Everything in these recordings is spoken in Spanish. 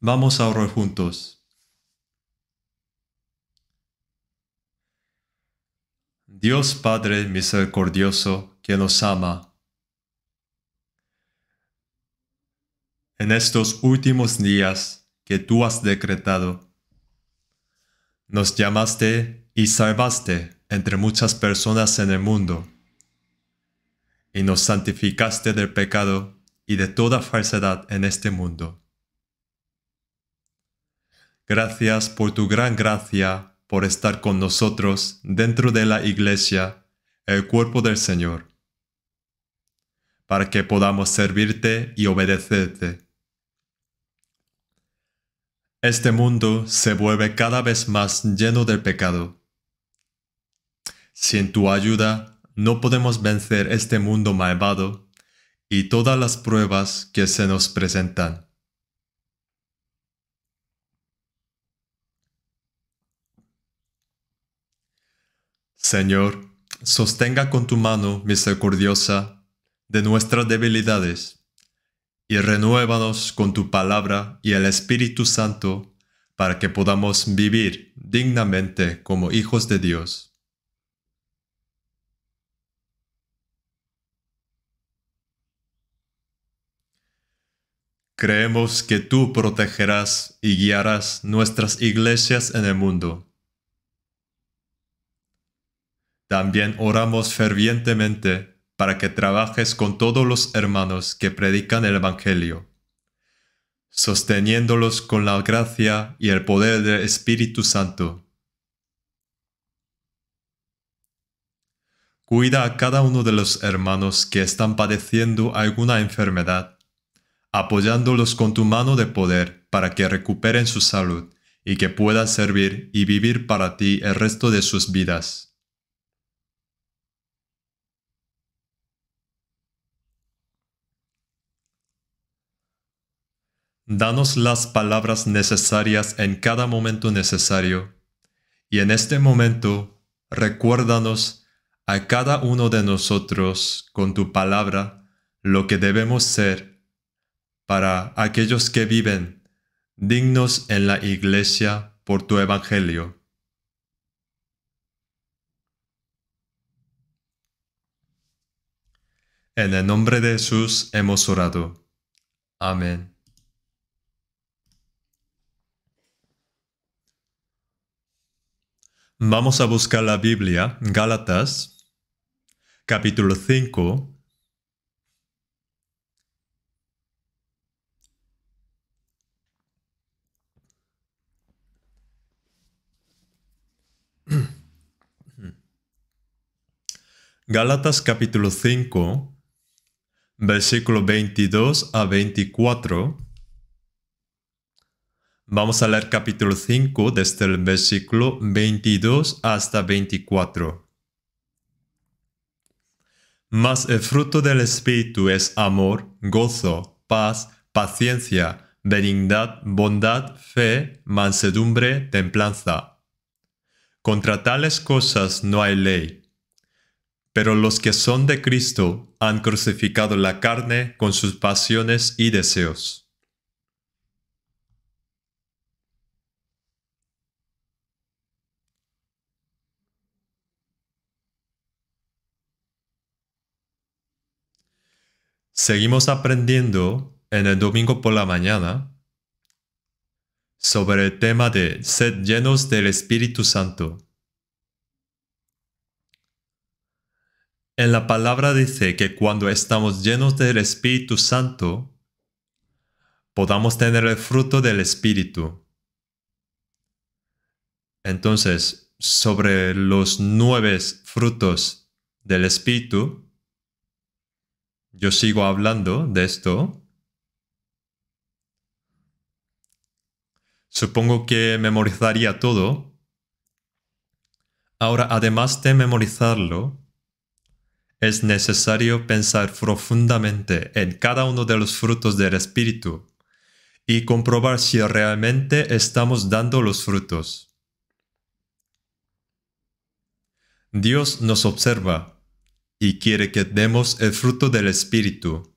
Vamos a orar juntos. Dios Padre misericordioso que nos ama. En estos últimos días que tú has decretado, nos llamaste y salvaste entre muchas personas en el mundo, y nos santificaste del pecado y de toda falsedad en este mundo Gracias por tu gran gracia, por estar con nosotros dentro de la Iglesia, el cuerpo del Señor, para que podamos servirte y obedecerte. Este mundo se vuelve cada vez más lleno del pecado. Sin tu ayuda, no podemos vencer este mundo malvado y todas las pruebas que se nos presentan. Señor, sostenga con tu mano misericordiosa de nuestras debilidades, y renuévanos con tu palabra y el Espíritu Santo, para que podamos vivir dignamente como hijos de Dios. Creemos que tú protegerás y guiarás nuestras iglesias en el mundo también oramos fervientemente para que trabajes con todos los hermanos que predican el Evangelio, sosteniéndolos con la gracia y el poder del Espíritu Santo. Cuida a cada uno de los hermanos que están padeciendo alguna enfermedad, apoyándolos con tu mano de poder para que recuperen su salud y que puedan servir y vivir para ti el resto de sus vidas. Danos las palabras necesarias en cada momento necesario. Y en este momento, recuérdanos a cada uno de nosotros con tu palabra lo que debemos ser para aquellos que viven dignos en la iglesia por tu evangelio. En el nombre de Jesús hemos orado. Amén. Vamos a buscar la Biblia, Gálatas, capítulo 5. Gálatas capítulo 5, versículo 22 a 24. Vamos a leer capítulo 5 desde el versículo 22 hasta 24. Mas el fruto del Espíritu es amor, gozo, paz, paciencia, benignidad, bondad, fe, mansedumbre, templanza. Contra tales cosas no hay ley. Pero los que son de Cristo han crucificado la carne con sus pasiones y deseos. Seguimos aprendiendo en el domingo por la mañana sobre el tema de ser llenos del Espíritu Santo. En la palabra dice que cuando estamos llenos del Espíritu Santo, podamos tener el fruto del Espíritu. Entonces, sobre los nueve frutos del Espíritu, yo sigo hablando de esto, supongo que memorizaría todo. Ahora, además de memorizarlo, es necesario pensar profundamente en cada uno de los frutos del Espíritu y comprobar si realmente estamos dando los frutos. Dios nos observa y quiere que demos el fruto del Espíritu.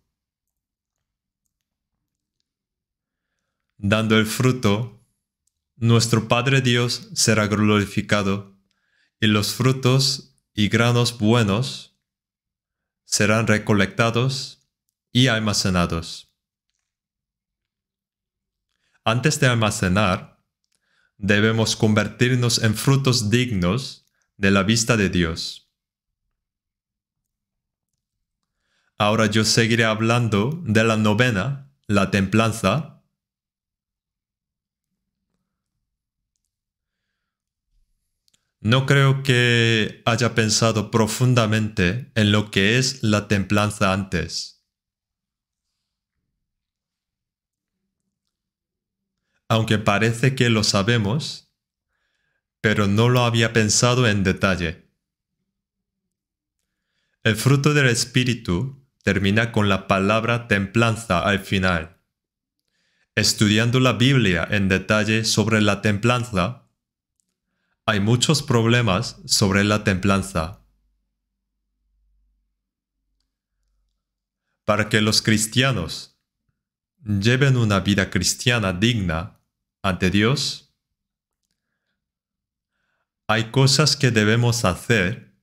Dando el fruto, nuestro Padre Dios será glorificado, y los frutos y granos buenos serán recolectados y almacenados. Antes de almacenar, debemos convertirnos en frutos dignos de la vista de Dios. Ahora yo seguiré hablando de la novena, la templanza. No creo que haya pensado profundamente en lo que es la templanza antes. Aunque parece que lo sabemos, pero no lo había pensado en detalle. El fruto del Espíritu termina con la palabra templanza al final. Estudiando la Biblia en detalle sobre la templanza, hay muchos problemas sobre la templanza. Para que los cristianos lleven una vida cristiana digna ante Dios, hay cosas que debemos hacer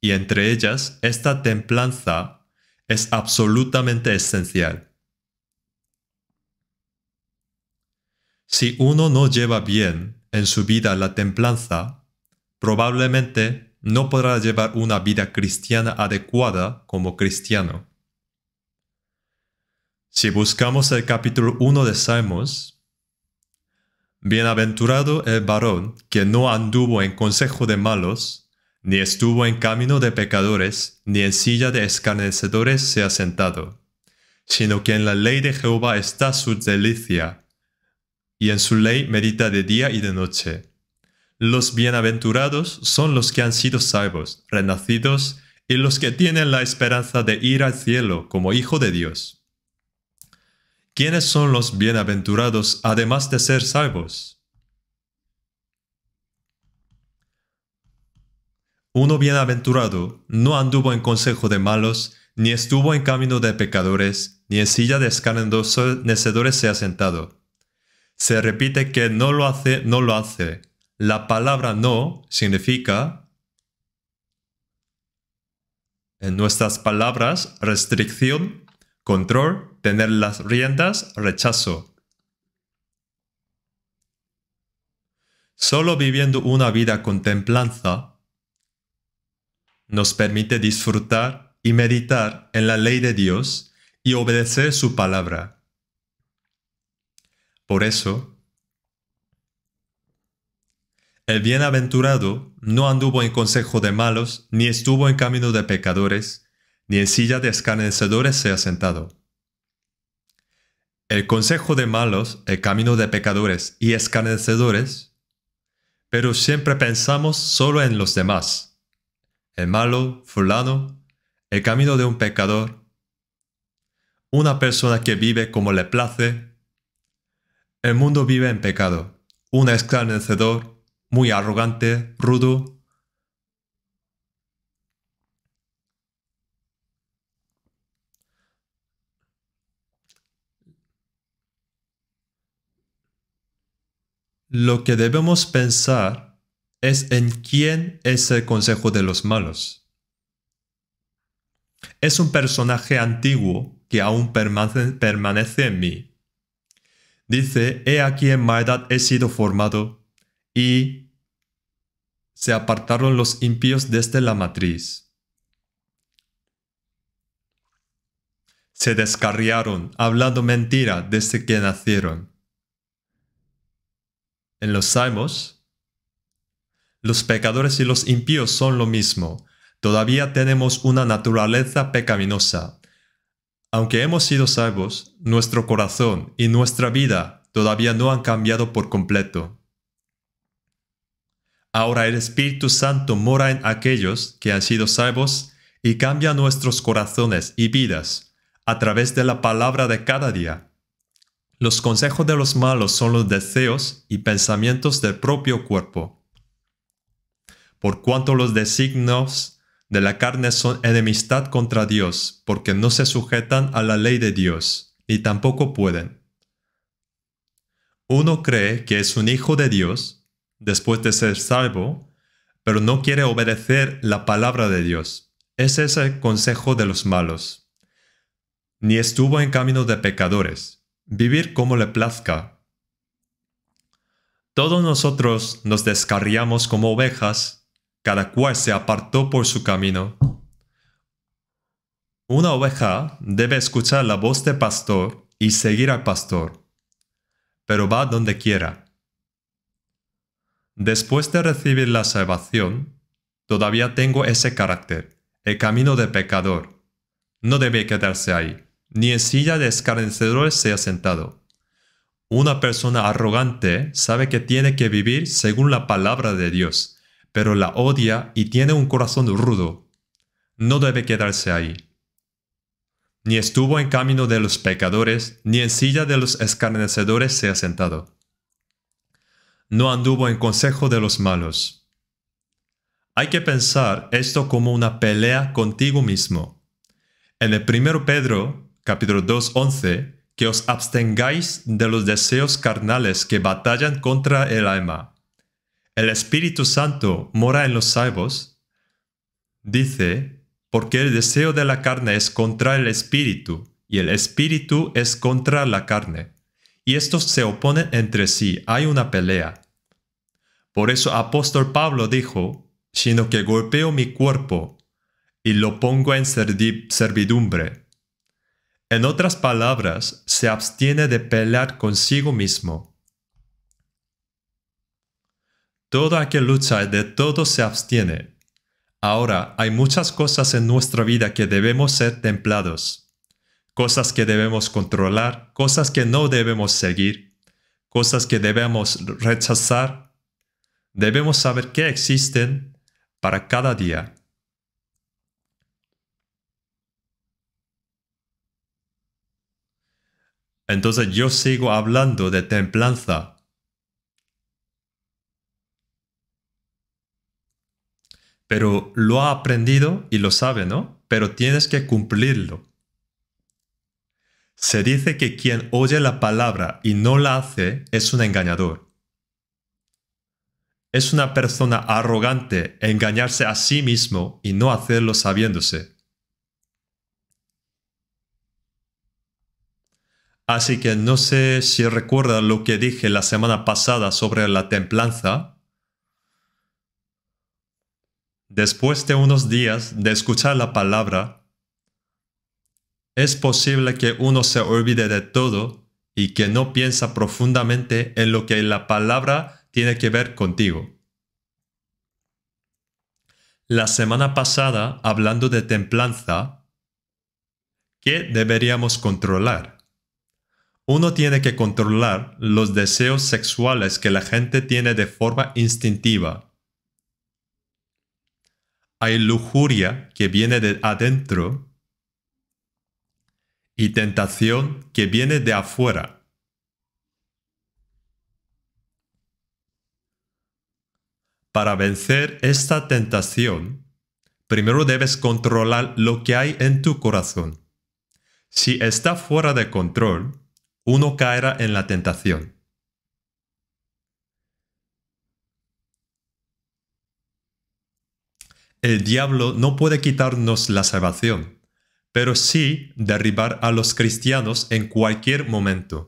y entre ellas esta templanza es absolutamente esencial. Si uno no lleva bien en su vida la templanza, probablemente no podrá llevar una vida cristiana adecuada como cristiano. Si buscamos el capítulo 1 de Salmos, Bienaventurado el varón que no anduvo en consejo de malos, ni estuvo en camino de pecadores, ni en silla de escarnecedores se ha sentado, sino que en la ley de Jehová está su delicia, y en su ley medita de día y de noche. Los bienaventurados son los que han sido salvos, renacidos, y los que tienen la esperanza de ir al cielo como hijo de Dios. ¿Quiénes son los bienaventurados además de ser salvos? Uno bienaventurado no anduvo en consejo de malos, ni estuvo en camino de pecadores, ni en silla de escarnecedores se ha sentado. Se repite que no lo hace, no lo hace. La palabra no significa en nuestras palabras restricción, control, tener las riendas, rechazo. Solo viviendo una vida con templanza nos permite disfrutar y meditar en la ley de Dios y obedecer su palabra. Por eso, el bienaventurado no anduvo en consejo de malos, ni estuvo en camino de pecadores, ni en silla de escarnecedores se ha sentado. El consejo de malos, el camino de pecadores y escanecedores, pero siempre pensamos solo en los demás el malo, fulano, el camino de un pecador, una persona que vive como le place. El mundo vive en pecado, un escarnecedor, muy arrogante, rudo. Lo que debemos pensar es en quién es el consejo de los malos. Es un personaje antiguo que aún permanece, en mí. Dice, he aquí en edad he sido formado, y se apartaron los impíos desde este la matriz. Se descarriaron, hablando mentira desde que nacieron. En los Salmos los pecadores y los impíos son lo mismo. Todavía tenemos una naturaleza pecaminosa. Aunque hemos sido salvos, nuestro corazón y nuestra vida todavía no han cambiado por completo. Ahora el Espíritu Santo mora en aquellos que han sido salvos y cambia nuestros corazones y vidas a través de la palabra de cada día. Los consejos de los malos son los deseos y pensamientos del propio cuerpo por cuanto los designos de la carne son enemistad contra Dios, porque no se sujetan a la ley de Dios, ni tampoco pueden. Uno cree que es un hijo de Dios, después de ser salvo, pero no quiere obedecer la palabra de Dios. Ese es el consejo de los malos. Ni estuvo en camino de pecadores. Vivir como le plazca. Todos nosotros nos descarriamos como ovejas, cada cual se apartó por su camino. Una oveja debe escuchar la voz del pastor y seguir al pastor, pero va donde quiera. Después de recibir la salvación, todavía tengo ese carácter, el camino de pecador. No debe quedarse ahí, ni en silla de escarnecedores se ha sentado. Una persona arrogante sabe que tiene que vivir según la palabra de Dios pero la odia y tiene un corazón rudo. No debe quedarse ahí. Ni estuvo en camino de los pecadores, ni en silla de los escarnecedores se ha sentado. No anduvo en consejo de los malos. Hay que pensar esto como una pelea contigo mismo. En el primero Pedro, capítulo 2.11, que os abstengáis de los deseos carnales que batallan contra el alma el Espíritu Santo mora en los salvos, dice, porque el deseo de la carne es contra el Espíritu, y el Espíritu es contra la carne, y estos se oponen entre sí, hay una pelea. Por eso apóstol Pablo dijo, sino que golpeo mi cuerpo y lo pongo en servidumbre. En otras palabras, se abstiene de pelear consigo mismo todo aquel lucha de todo se abstiene. Ahora hay muchas cosas en nuestra vida que debemos ser templados. Cosas que debemos controlar, cosas que no debemos seguir, cosas que debemos rechazar. Debemos saber que existen para cada día. Entonces yo sigo hablando de templanza pero lo ha aprendido y lo sabe, ¿no? Pero tienes que cumplirlo. Se dice que quien oye la palabra y no la hace es un engañador. Es una persona arrogante engañarse a sí mismo y no hacerlo sabiéndose. Así que no sé si recuerda lo que dije la semana pasada sobre la templanza, después de unos días de escuchar la palabra, es posible que uno se olvide de todo y que no piensa profundamente en lo que la palabra tiene que ver contigo. La semana pasada, hablando de templanza, ¿qué deberíamos controlar? Uno tiene que controlar los deseos sexuales que la gente tiene de forma instintiva hay lujuria que viene de adentro y tentación que viene de afuera. Para vencer esta tentación, primero debes controlar lo que hay en tu corazón. Si está fuera de control, uno caerá en la tentación. el diablo no puede quitarnos la salvación, pero sí derribar a los cristianos en cualquier momento.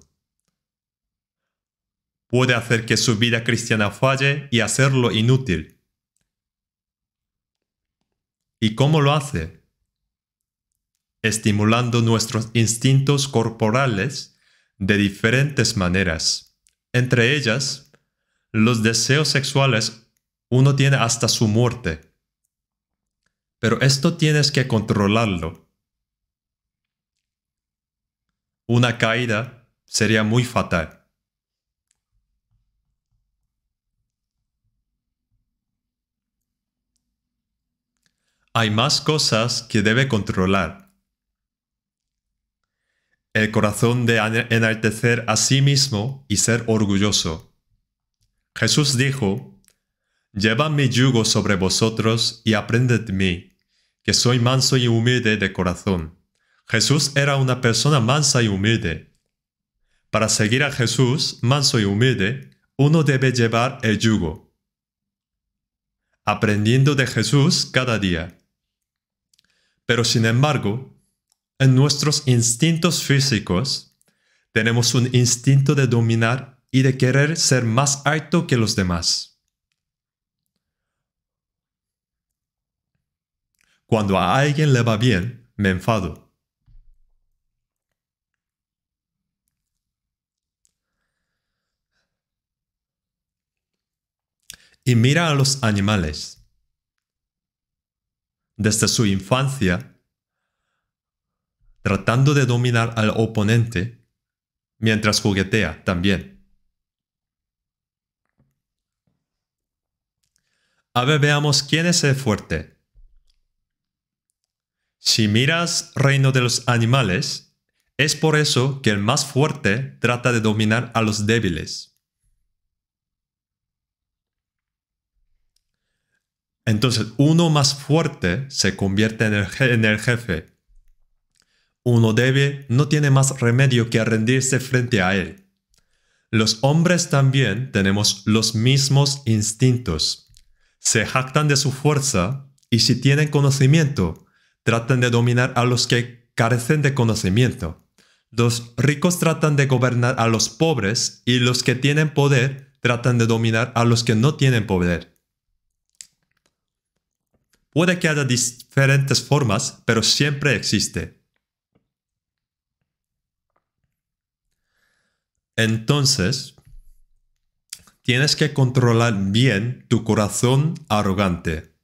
Puede hacer que su vida cristiana falle y hacerlo inútil. ¿Y cómo lo hace? Estimulando nuestros instintos corporales de diferentes maneras. Entre ellas, los deseos sexuales uno tiene hasta su muerte pero esto tienes que controlarlo. Una caída sería muy fatal. Hay más cosas que debe controlar. El corazón de enaltecer a sí mismo y ser orgulloso. Jesús dijo, Lleva mi yugo sobre vosotros y aprended mí que soy manso y humilde de corazón. Jesús era una persona mansa y humilde. Para seguir a Jesús, manso y humilde, uno debe llevar el yugo, aprendiendo de Jesús cada día. Pero sin embargo, en nuestros instintos físicos, tenemos un instinto de dominar y de querer ser más alto que los demás. Cuando a alguien le va bien, me enfado. Y mira a los animales. Desde su infancia, tratando de dominar al oponente, mientras juguetea también. A ver, veamos quién es el fuerte. Si miras Reino de los Animales, es por eso que el más fuerte trata de dominar a los débiles. Entonces, uno más fuerte se convierte en el, jefe. Uno débil no tiene más remedio que rendirse frente a él. Los hombres también tenemos los mismos instintos. Se jactan de su fuerza y si tienen conocimiento, tratan de dominar a los que carecen de conocimiento. Los ricos tratan de gobernar a los pobres y los que tienen poder tratan de dominar a los que no tienen poder. Puede que haya diferentes formas, pero siempre existe. Entonces, tienes que controlar bien tu corazón arrogante.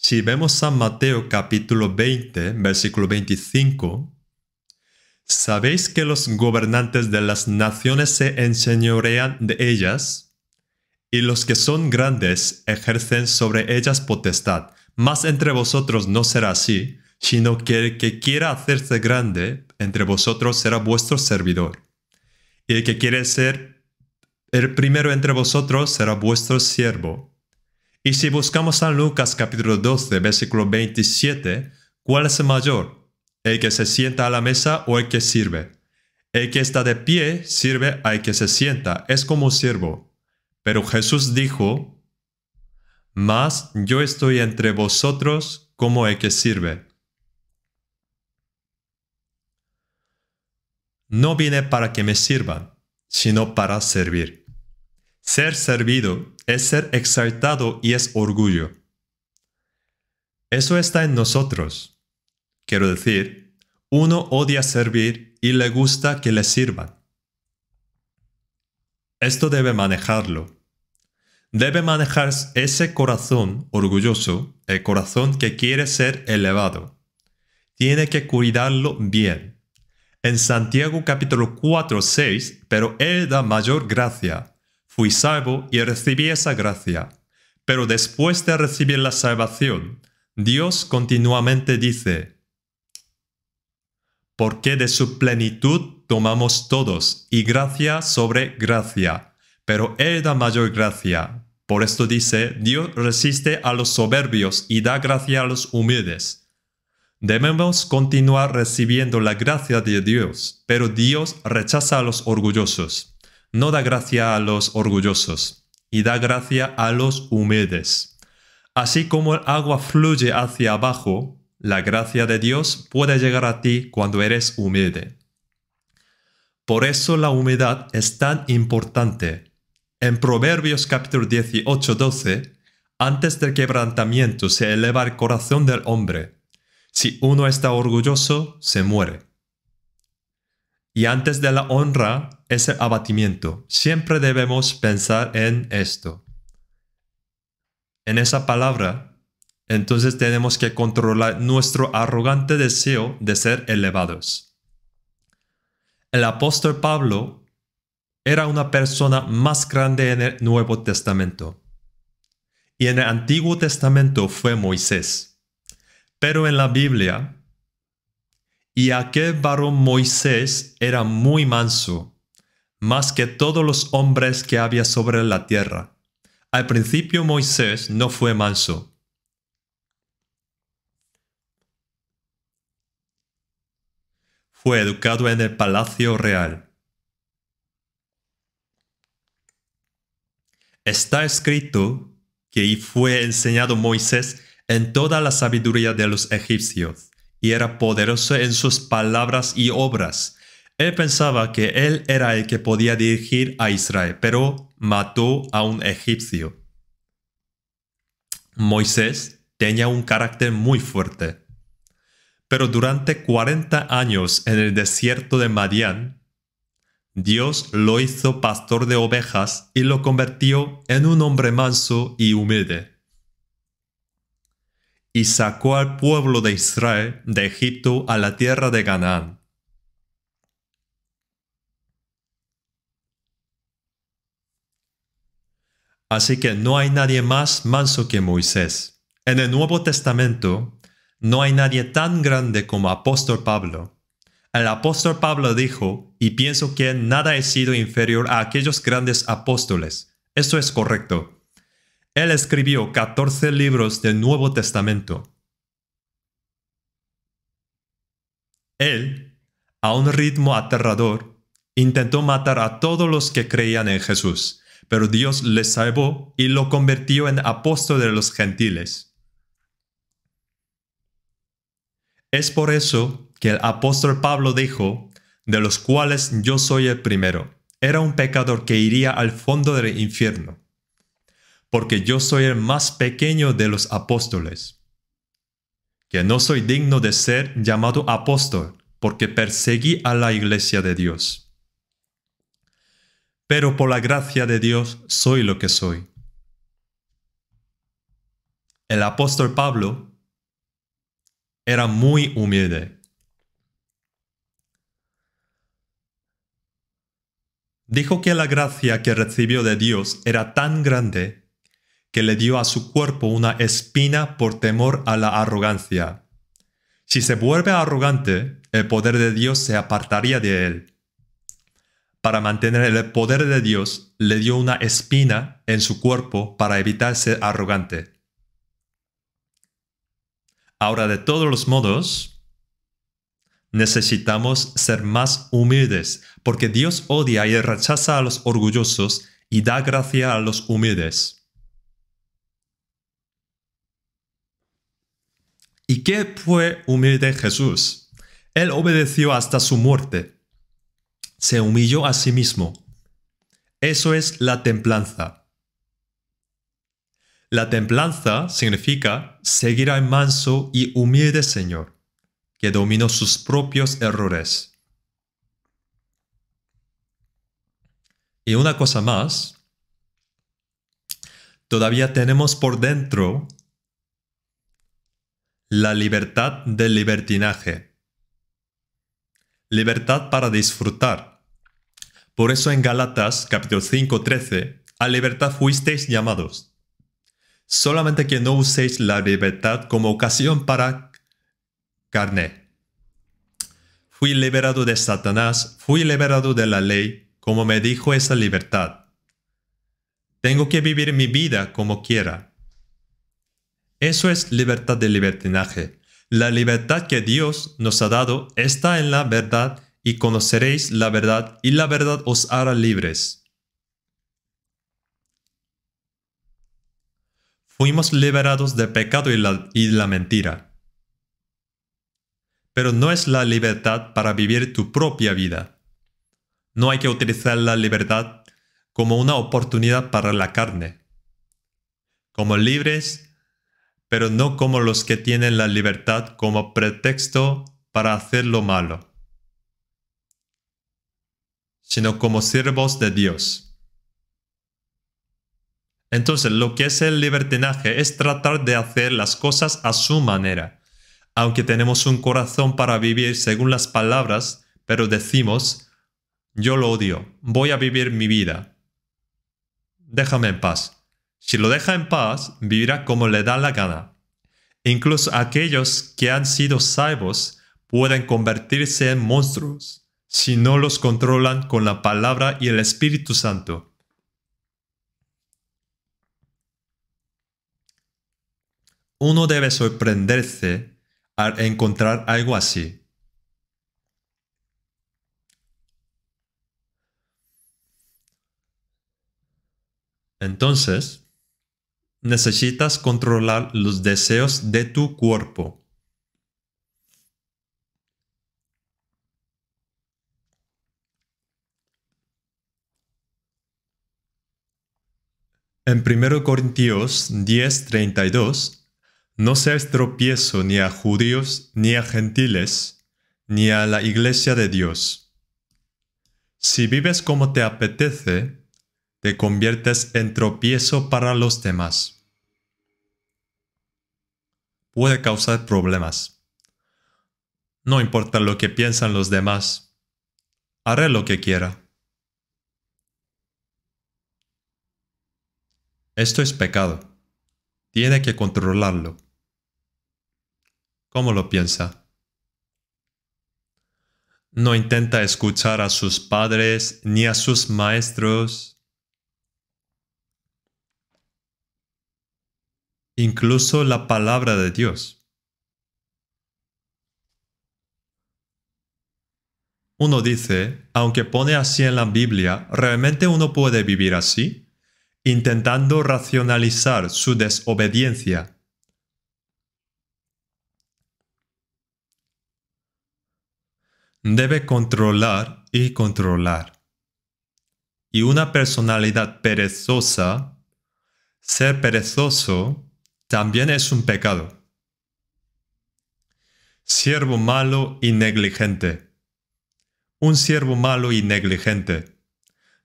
Si vemos San Mateo capítulo 20, versículo 25, ¿sabéis que los gobernantes de las naciones se enseñorean de ellas? Y los que son grandes ejercen sobre ellas potestad. Mas entre vosotros no será así, sino que el que quiera hacerse grande entre vosotros será vuestro servidor. Y el que quiere ser el primero entre vosotros será vuestro siervo. Y si buscamos San Lucas capítulo 12, versículo 27, ¿cuál es el mayor? ¿El que se sienta a la mesa o el que sirve? El que está de pie sirve al que se sienta, es como un siervo. Pero Jesús dijo, Mas yo estoy entre vosotros como el que sirve. No vine para que me sirvan, sino para servir. Ser servido es ser exaltado y es orgullo. Eso está en nosotros. Quiero decir, uno odia servir y le gusta que le sirvan. Esto debe manejarlo. Debe manejar ese corazón orgulloso, el corazón que quiere ser elevado. Tiene que cuidarlo bien. En Santiago capítulo 4, 6, pero Él da mayor gracia fui salvo y recibí esa gracia. Pero después de recibir la salvación, Dios continuamente dice, porque de su plenitud tomamos todos, y gracia sobre gracia, pero Él da mayor gracia. Por esto dice, Dios resiste a los soberbios y da gracia a los humildes. Debemos continuar recibiendo la gracia de Dios, pero Dios rechaza a los orgullosos no da gracia a los orgullosos, y da gracia a los humildes. Así como el agua fluye hacia abajo, la gracia de Dios puede llegar a ti cuando eres humilde. Por eso la humedad es tan importante. En Proverbios capítulo 18, 12, antes del quebrantamiento se eleva el corazón del hombre. Si uno está orgulloso, se muere. Y antes de la honra es el abatimiento. Siempre debemos pensar en esto. En esa palabra, entonces tenemos que controlar nuestro arrogante deseo de ser elevados. El apóstol Pablo era una persona más grande en el Nuevo Testamento. Y en el Antiguo Testamento fue Moisés. Pero en la Biblia, y aquel varón Moisés era muy manso, más que todos los hombres que había sobre la tierra. Al principio Moisés no fue manso. Fue educado en el palacio real. Está escrito que fue enseñado Moisés en toda la sabiduría de los egipcios y era poderoso en sus palabras y obras. Él pensaba que él era el que podía dirigir a Israel, pero mató a un egipcio. Moisés tenía un carácter muy fuerte. Pero durante 40 años en el desierto de Madián, Dios lo hizo pastor de ovejas y lo convirtió en un hombre manso y humilde y sacó al pueblo de Israel de Egipto a la tierra de Canaán. Así que no hay nadie más manso que Moisés. En el Nuevo Testamento no hay nadie tan grande como apóstol Pablo. El apóstol Pablo dijo, y pienso que nada he sido inferior a aquellos grandes apóstoles. Esto es correcto. Él escribió 14 libros del Nuevo Testamento. Él, a un ritmo aterrador, intentó matar a todos los que creían en Jesús, pero Dios le salvó y lo convirtió en apóstol de los gentiles. Es por eso que el apóstol Pablo dijo, de los cuales yo soy el primero. Era un pecador que iría al fondo del infierno porque yo soy el más pequeño de los apóstoles, que no soy digno de ser llamado apóstol, porque perseguí a la iglesia de Dios. Pero por la gracia de Dios soy lo que soy. El apóstol Pablo era muy humilde. Dijo que la gracia que recibió de Dios era tan grande que le dio a su cuerpo una espina por temor a la arrogancia. Si se vuelve arrogante, el poder de Dios se apartaría de él. Para mantener el poder de Dios, le dio una espina en su cuerpo para evitar ser arrogante. Ahora, de todos los modos, necesitamos ser más humildes, porque Dios odia y rechaza a los orgullosos y da gracia a los humildes. ¿Y qué fue humilde Jesús? Él obedeció hasta su muerte. Se humilló a sí mismo. Eso es la templanza. La templanza significa seguir al manso y humilde Señor, que dominó sus propios errores. Y una cosa más, todavía tenemos por dentro la libertad del libertinaje. Libertad para disfrutar. Por eso en Galatas capítulo 5, 13, a libertad fuisteis llamados. Solamente que no uséis la libertad como ocasión para carne. Fui liberado de Satanás, fui liberado de la ley, como me dijo esa libertad. Tengo que vivir mi vida como quiera eso es libertad de libertinaje. La libertad que Dios nos ha dado está en la verdad y conoceréis la verdad y la verdad os hará libres. Fuimos liberados del pecado y la, mentira. Pero no es la libertad para vivir tu propia vida. No hay que utilizar la libertad como una oportunidad para la carne. Como libres, pero no como los que tienen la libertad como pretexto para hacer lo malo, sino como siervos de Dios. Entonces, lo que es el libertinaje es tratar de hacer las cosas a su manera. Aunque tenemos un corazón para vivir según las palabras, pero decimos, yo lo odio, voy a vivir mi vida. Déjame en paz. Si lo deja en paz, vivirá como le da la gana. Incluso aquellos que han sido salvos pueden convertirse en monstruos si no los controlan con la palabra y el Espíritu Santo. Uno debe sorprenderse al encontrar algo así. Entonces, necesitas controlar los deseos de tu cuerpo. En 1 Corintios 10:32, no seas tropiezo ni a judíos, ni a gentiles, ni a la iglesia de Dios. Si vives como te apetece, te conviertes en tropiezo para los demás. Puede causar problemas. No importa lo que piensan los demás, haré lo que quiera. Esto es pecado. Tiene que controlarlo. ¿Cómo lo piensa? No intenta escuchar a sus padres ni a sus maestros incluso la palabra de Dios. Uno dice, aunque pone así en la Biblia, ¿realmente uno puede vivir así? Intentando racionalizar su desobediencia. Debe controlar y controlar. Y una personalidad perezosa, ser perezoso, también es un pecado. Siervo malo y negligente. Un siervo malo y negligente.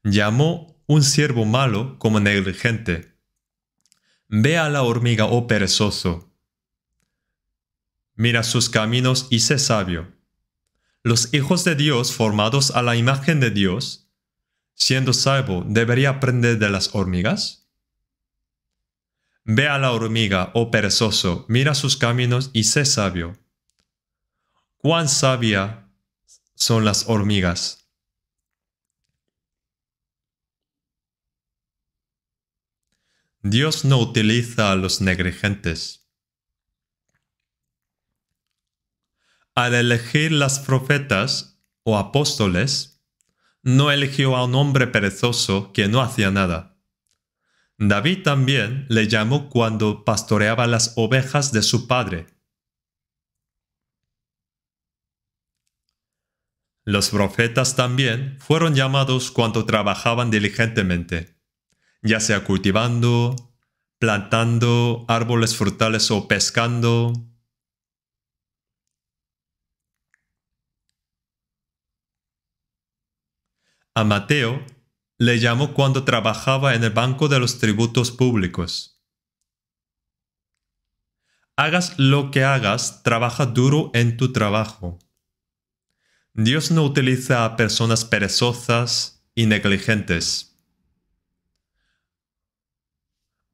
Llamó un siervo malo como negligente. Ve a la hormiga, oh perezoso. Mira sus caminos y sé sabio. Los hijos de Dios formados a la imagen de Dios, siendo salvo, debería aprender de las hormigas. Ve a la hormiga, oh perezoso, mira sus caminos y sé sabio. Cuán sabia son las hormigas. Dios no utiliza a los negligentes. Al elegir las profetas o apóstoles, no eligió a un hombre perezoso que no hacía nada David también le llamó cuando pastoreaba las ovejas de su padre. Los profetas también fueron llamados cuando trabajaban diligentemente, ya sea cultivando, plantando árboles frutales o pescando. A Mateo le llamó cuando trabajaba en el Banco de los Tributos Públicos. Hagas lo que hagas, trabaja duro en tu trabajo. Dios no utiliza a personas perezosas y negligentes.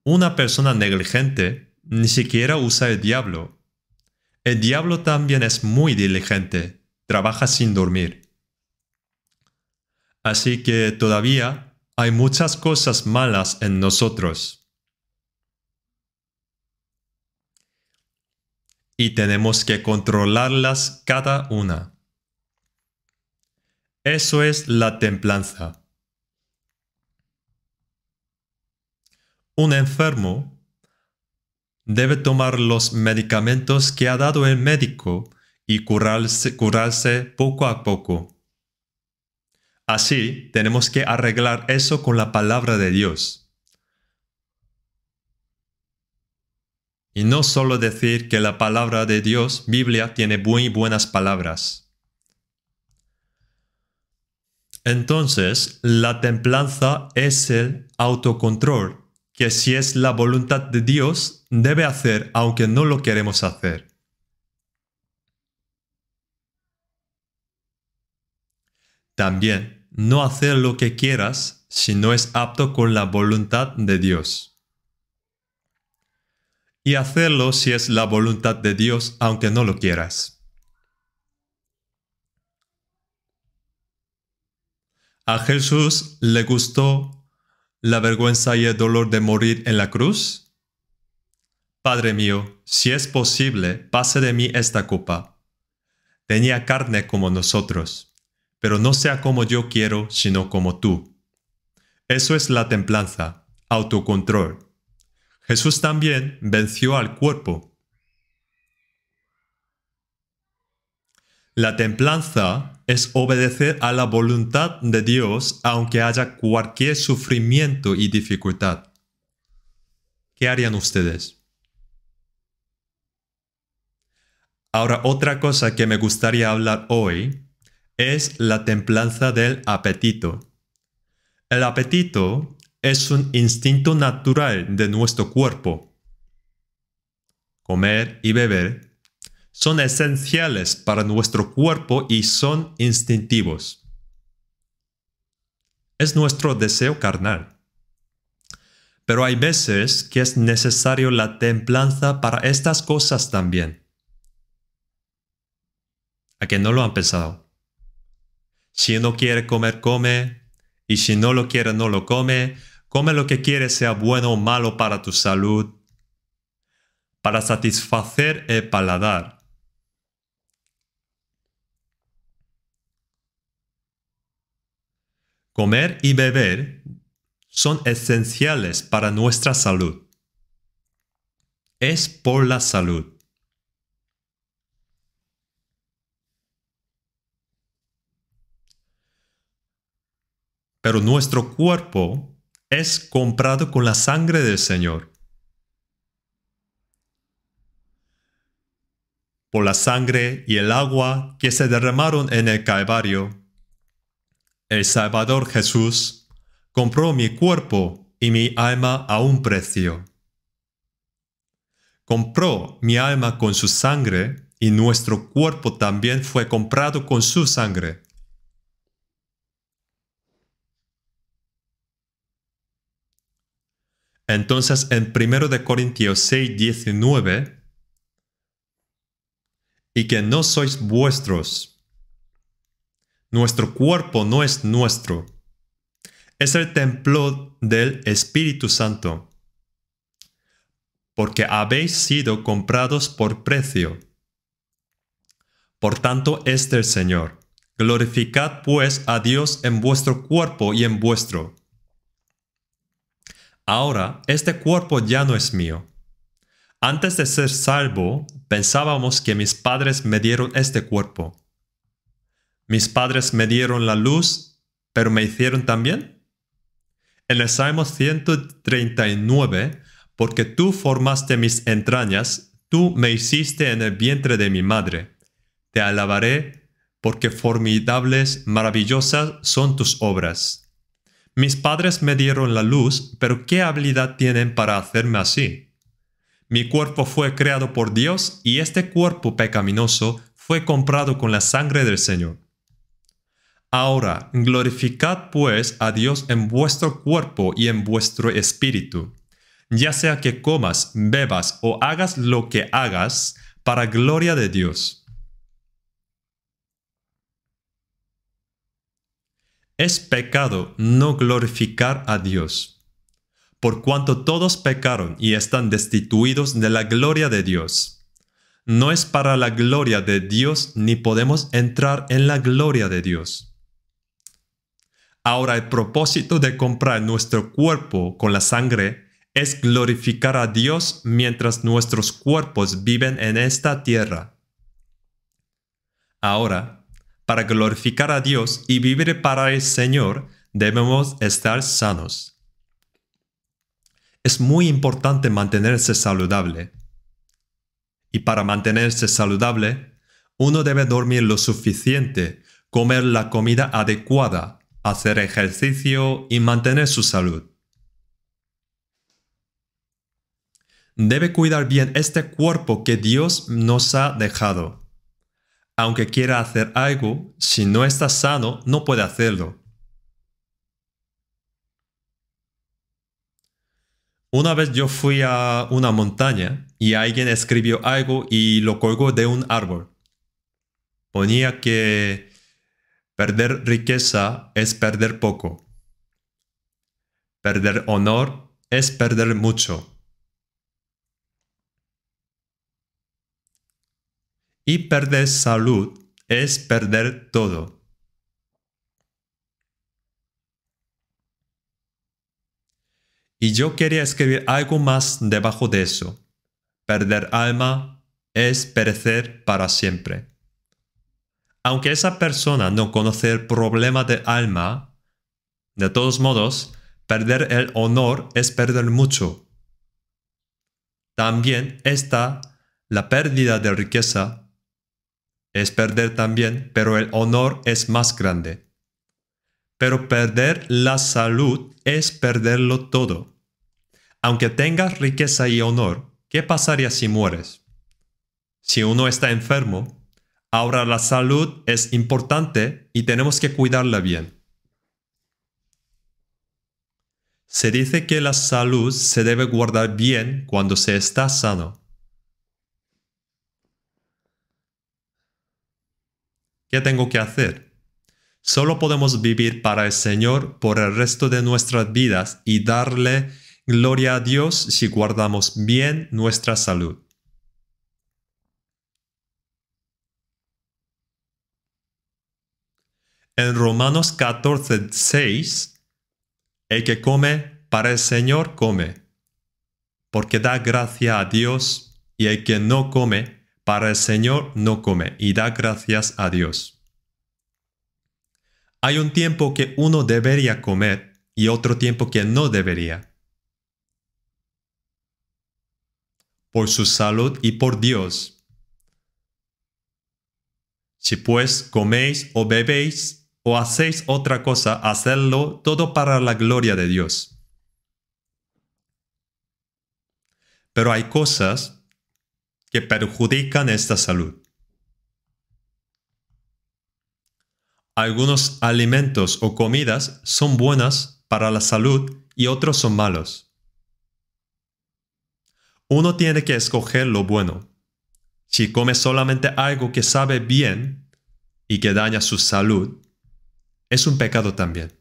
Una persona negligente ni siquiera usa el diablo. El diablo también es muy diligente, trabaja sin dormir. Así que todavía hay muchas cosas malas en nosotros. Y tenemos que controlarlas cada una. Eso es la templanza. Un enfermo debe tomar los medicamentos que ha dado el médico y curarse, poco a poco. Así, tenemos que arreglar eso con la palabra de Dios. Y no solo decir que la palabra de Dios, Biblia, tiene muy buenas palabras. Entonces, la templanza es el autocontrol, que si es la voluntad de Dios, debe hacer aunque no lo queremos hacer. También no hacer lo que quieras si no es apto con la voluntad de Dios. Y hacerlo si es la voluntad de Dios aunque no lo quieras. A Jesús le gustó la vergüenza y el dolor de morir en la cruz. Padre mío, si es posible, pase de mí esta copa. Tenía carne como nosotros pero no sea como yo quiero, sino como tú. Eso es la templanza, autocontrol. Jesús también venció al cuerpo. La templanza es obedecer a la voluntad de Dios aunque haya cualquier sufrimiento y dificultad. ¿Qué harían ustedes? Ahora, otra cosa que me gustaría hablar hoy es la templanza del apetito. El apetito es un instinto natural de nuestro cuerpo. Comer y beber son esenciales para nuestro cuerpo y son instintivos. Es nuestro deseo carnal. Pero hay veces que es necesario la templanza para estas cosas también. ¿A que no lo han pensado? Si no quiere comer, come. Y si no lo quiere, no lo come. Come lo que quiere, sea bueno o malo para tu salud. Para satisfacer el paladar. Comer y beber son esenciales para nuestra salud. Es por la salud. pero nuestro cuerpo es comprado con la sangre del Señor. Por la sangre y el agua que se derramaron en el Calvario, el Salvador Jesús compró mi cuerpo y mi alma a un precio. Compró mi alma con su sangre y nuestro cuerpo también fue comprado con su sangre. Entonces, en 1 Corintios 6, 19, y que no sois vuestros. Nuestro cuerpo no es nuestro. Es el templo del Espíritu Santo. Porque habéis sido comprados por precio. Por tanto es del Señor. Glorificad pues a Dios en vuestro cuerpo y en vuestro Ahora este cuerpo ya no es mío. Antes de ser salvo, pensábamos que mis padres me dieron este cuerpo. ¿Mis padres me dieron la luz, pero me hicieron también? En el Salmo 139, porque tú formaste mis entrañas, tú me hiciste en el vientre de mi madre. Te alabaré, porque formidables, maravillosas son tus obras. Mis padres me dieron la luz, pero ¿qué habilidad tienen para hacerme así? Mi cuerpo fue creado por Dios y este cuerpo pecaminoso fue comprado con la sangre del Señor. Ahora, glorificad pues a Dios en vuestro cuerpo y en vuestro espíritu, ya sea que comas, bebas o hagas lo que hagas, para gloria de Dios. Es pecado no glorificar a Dios, por cuanto todos pecaron y están destituidos de la gloria de Dios. No es para la gloria de Dios ni podemos entrar en la gloria de Dios. Ahora el propósito de comprar nuestro cuerpo con la sangre es glorificar a Dios mientras nuestros cuerpos viven en esta tierra. Ahora, para glorificar a Dios y vivir para el Señor, debemos estar sanos. Es muy importante mantenerse saludable. Y para mantenerse saludable, uno debe dormir lo suficiente, comer la comida adecuada, hacer ejercicio y mantener su salud. Debe cuidar bien este cuerpo que Dios nos ha dejado aunque quiera hacer algo, si no está sano, no puede hacerlo. Una vez yo fui a una montaña y alguien escribió algo y lo colgó de un árbol. Ponía que perder riqueza es perder poco. Perder honor es perder mucho. y perder salud es perder todo. Y yo quería escribir algo más debajo de eso. Perder alma es perecer para siempre. Aunque esa persona no conoce el problema de alma, de todos modos, perder el honor es perder mucho. También está la pérdida de riqueza es perder también, pero el honor es más grande. Pero perder la salud es perderlo todo. Aunque tengas riqueza y honor, ¿qué pasaría si mueres? Si uno está enfermo, ahora la salud es importante y tenemos que cuidarla bien. Se dice que la salud se debe guardar bien cuando se está sano. ¿Qué tengo que hacer? Solo podemos vivir para el Señor por el resto de nuestras vidas y darle gloria a Dios si guardamos bien nuestra salud. En Romanos 14, 6, el que come para el Señor come, porque da gracia a Dios, y el que no come para el Señor no come y da gracias a Dios. Hay un tiempo que uno debería comer y otro tiempo que no debería. Por su salud y por Dios. Si pues coméis o bebéis o hacéis otra cosa, hacedlo todo para la gloria de Dios. Pero hay cosas que perjudican esta salud. Algunos alimentos o comidas son buenas para la salud y otros son malos. Uno tiene que escoger lo bueno. Si come solamente algo que sabe bien y que daña su salud, es un pecado también.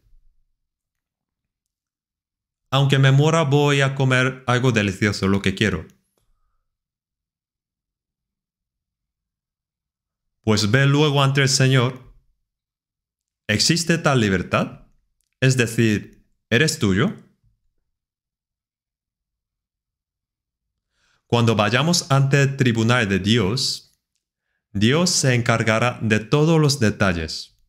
Aunque me muera voy a comer algo delicioso, lo que quiero. pues ve luego ante el Señor, ¿existe tal libertad? Es decir, ¿eres tuyo? Cuando vayamos ante el tribunal de Dios, Dios se encargará de todos los detalles.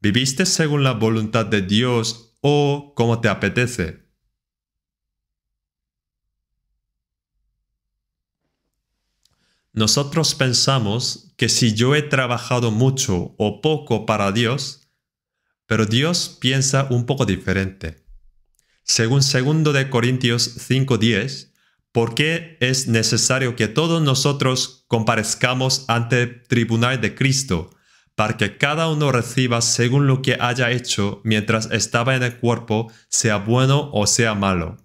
¿Viviste según la voluntad de Dios o como te apetece? Nosotros pensamos que si yo he trabajado mucho o poco para Dios, pero Dios piensa un poco diferente. Según 2 de Corintios 5:10, ¿por qué es necesario que todos nosotros comparezcamos ante el tribunal de Cristo para que cada uno reciba según lo que haya hecho mientras estaba en el cuerpo, sea bueno o sea malo?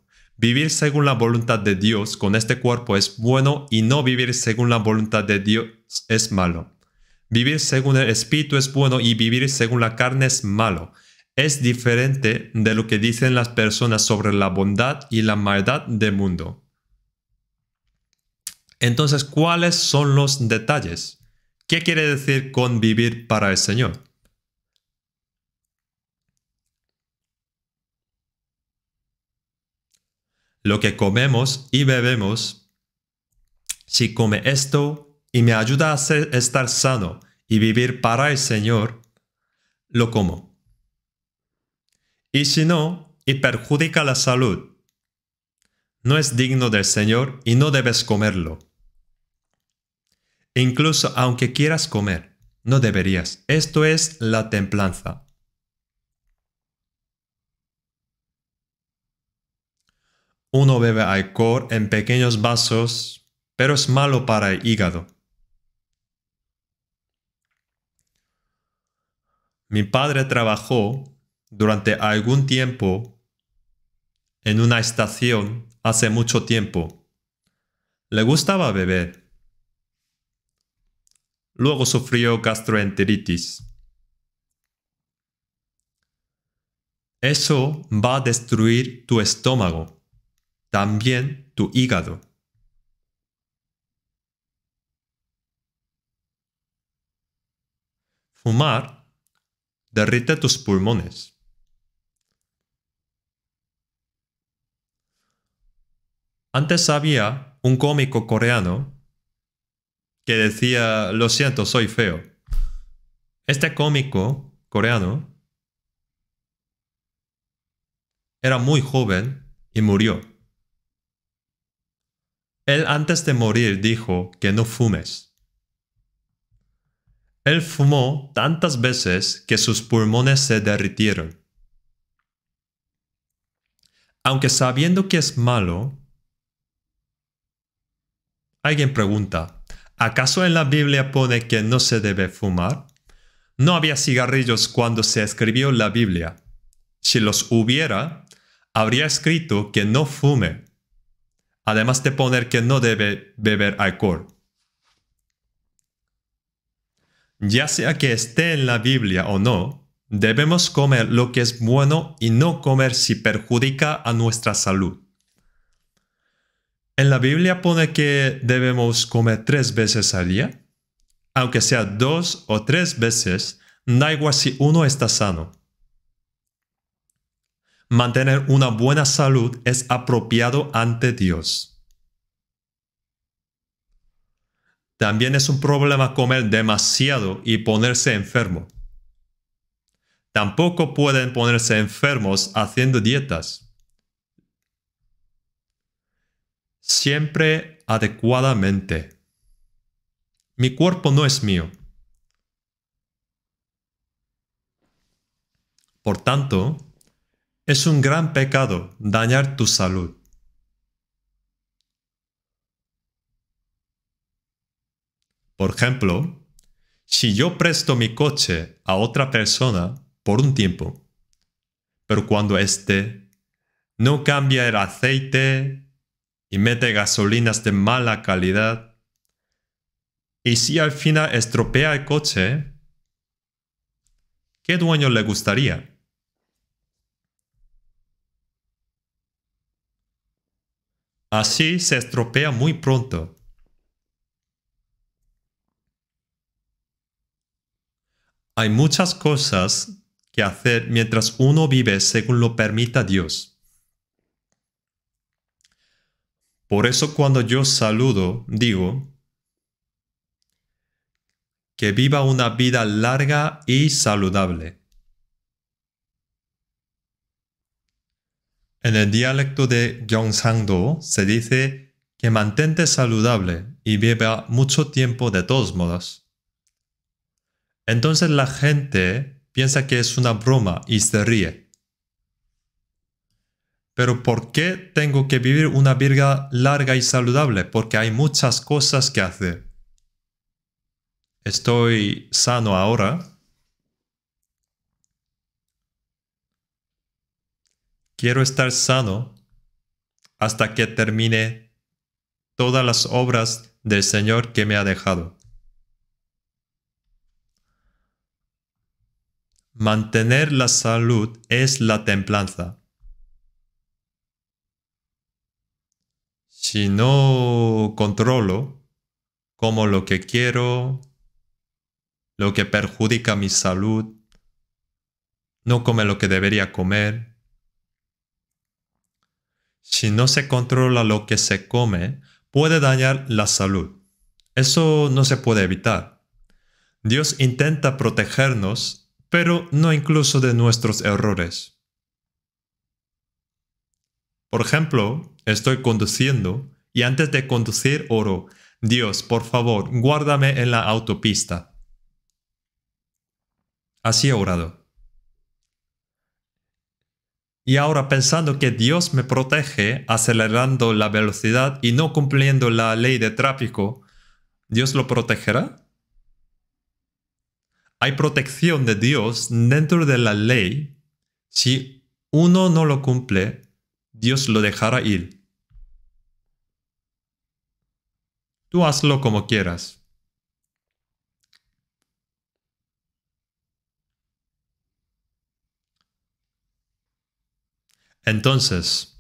Vivir según la voluntad de Dios con este cuerpo es bueno y no vivir según la voluntad de Dios es malo. Vivir según el Espíritu es bueno y vivir según la carne es malo. Es diferente de lo que dicen las personas sobre la bondad y la maldad del mundo. Entonces, ¿cuáles son los detalles? ¿Qué quiere decir con vivir para el Señor? lo que comemos y bebemos. Si come esto y me ayuda a estar sano y vivir para el Señor, lo como. Y si no, y perjudica la salud, no es digno del Señor y no debes comerlo. Incluso aunque quieras comer, no deberías. Esto es la templanza. Uno bebe alcohol en pequeños vasos, pero es malo para el hígado. Mi padre trabajó durante algún tiempo en una estación hace mucho tiempo. Le gustaba beber. Luego sufrió gastroenteritis. Eso va a destruir tu estómago también tu hígado. Fumar derrite tus pulmones. Antes había un cómico coreano que decía, lo siento, soy feo. Este cómico coreano era muy joven y murió. Él antes de morir dijo que no fumes. Él fumó tantas veces que sus pulmones se derritieron. Aunque sabiendo que es malo, alguien pregunta, ¿acaso en la Biblia pone que no se debe fumar? No había cigarrillos cuando se escribió la Biblia. Si los hubiera, habría escrito que no fume además de poner que no debe beber alcohol. Ya sea que esté en la Biblia o no, debemos comer lo que es bueno y no comer si perjudica a nuestra salud. En la Biblia pone que debemos comer tres veces al día. Aunque sea dos o tres veces, da igual si uno está sano mantener una buena salud es apropiado ante Dios. También es un problema comer demasiado y ponerse enfermo. Tampoco pueden ponerse enfermos haciendo dietas. Siempre adecuadamente. Mi cuerpo no es mío. Por tanto, es un gran pecado dañar tu salud. Por ejemplo, si yo presto mi coche a otra persona por un tiempo, pero cuando éste no cambia el aceite y mete gasolinas de mala calidad, y si al final estropea el coche, ¿qué dueño le gustaría? Así se estropea muy pronto. Hay muchas cosas que hacer mientras uno vive según lo permita Dios. Por eso cuando yo saludo, digo, que viva una vida larga y saludable. En el dialecto de Gyeongsangdo se dice que mantente saludable y viva mucho tiempo de todos modos. Entonces la gente piensa que es una broma y se ríe. Pero ¿por qué tengo que vivir una vida larga y saludable? Porque hay muchas cosas que hacer. Estoy sano ahora, quiero estar sano hasta que termine todas las obras del Señor que me ha dejado. Mantener la salud es la templanza. Si no controlo como lo que quiero, lo que perjudica mi salud, no come lo que debería comer, si no se controla lo que se come, puede dañar la salud. Eso no se puede evitar. Dios intenta protegernos, pero no incluso de nuestros errores. Por ejemplo, estoy conduciendo y antes de conducir oro, Dios, por favor, guárdame en la autopista. Así he orado. Y ahora pensando que Dios me protege acelerando la velocidad y no cumpliendo la ley de tráfico, ¿Dios lo protegerá? Hay protección de Dios dentro de la ley. Si uno no lo cumple, Dios lo dejará ir. Tú hazlo como quieras. Entonces,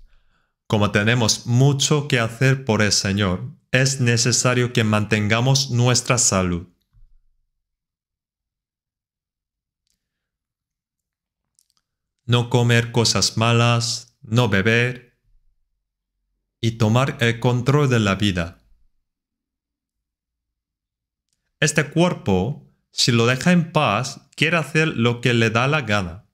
como tenemos mucho que hacer por el Señor, es necesario que mantengamos nuestra salud. No comer cosas malas, no beber y tomar el control de la vida. Este cuerpo, si lo deja en paz, quiere hacer lo que le da la gana.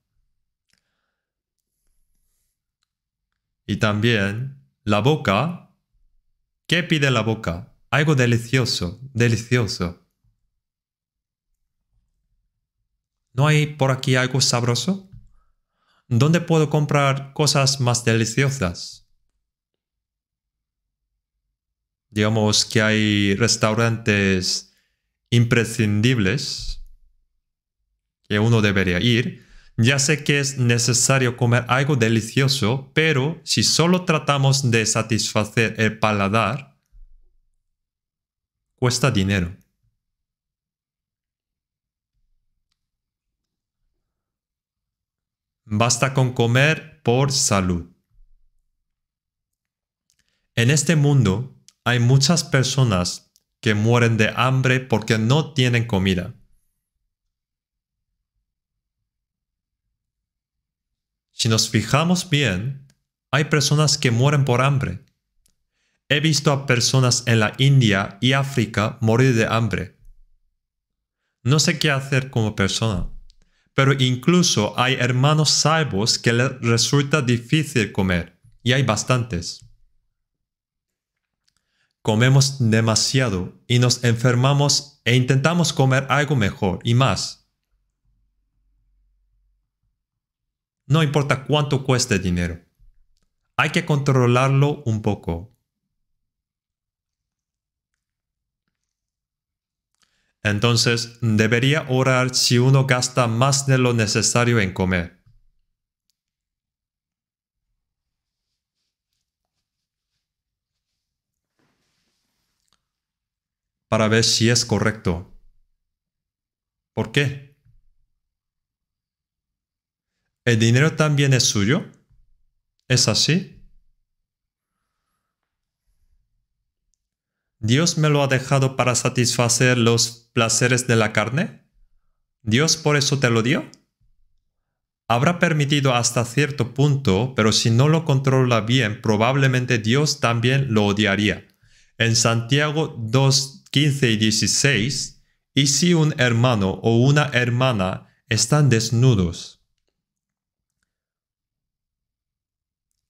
Y también la boca. ¿Qué pide la boca? Algo delicioso, delicioso. ¿No hay por aquí algo sabroso? ¿Dónde puedo comprar cosas más deliciosas? Digamos que hay restaurantes imprescindibles que uno debería ir ya sé que es necesario comer algo delicioso, pero si solo tratamos de satisfacer el paladar, cuesta dinero. Basta con comer por salud. En este mundo hay muchas personas que mueren de hambre porque no tienen comida. Si nos fijamos bien, hay personas que mueren por hambre. He visto a personas en la India y África morir de hambre. No sé qué hacer como persona, pero incluso hay hermanos salvos que les resulta difícil comer, y hay bastantes. Comemos demasiado y nos enfermamos e intentamos comer algo mejor y más no importa cuánto cueste dinero. Hay que controlarlo un poco. Entonces, debería orar si uno gasta más de lo necesario en comer. Para ver si es correcto. ¿Por qué? ¿El dinero también es suyo? ¿Es así? ¿Dios me lo ha dejado para satisfacer los placeres de la carne? ¿Dios por eso te lo dio? Habrá permitido hasta cierto punto, pero si no lo controla bien, probablemente Dios también lo odiaría. En Santiago 2, 15 y 16, y si un hermano o una hermana están desnudos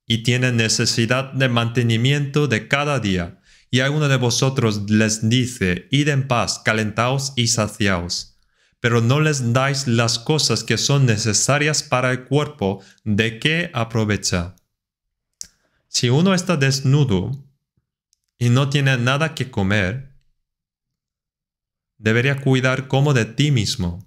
y tienen necesidad de mantenimiento de cada día, y alguno de vosotros les dice, id en paz, calentaos y saciaos. Pero no les dais las cosas que son necesarias para el cuerpo, ¿de qué aprovecha? Si uno está desnudo y no tiene nada que comer, debería cuidar como de ti mismo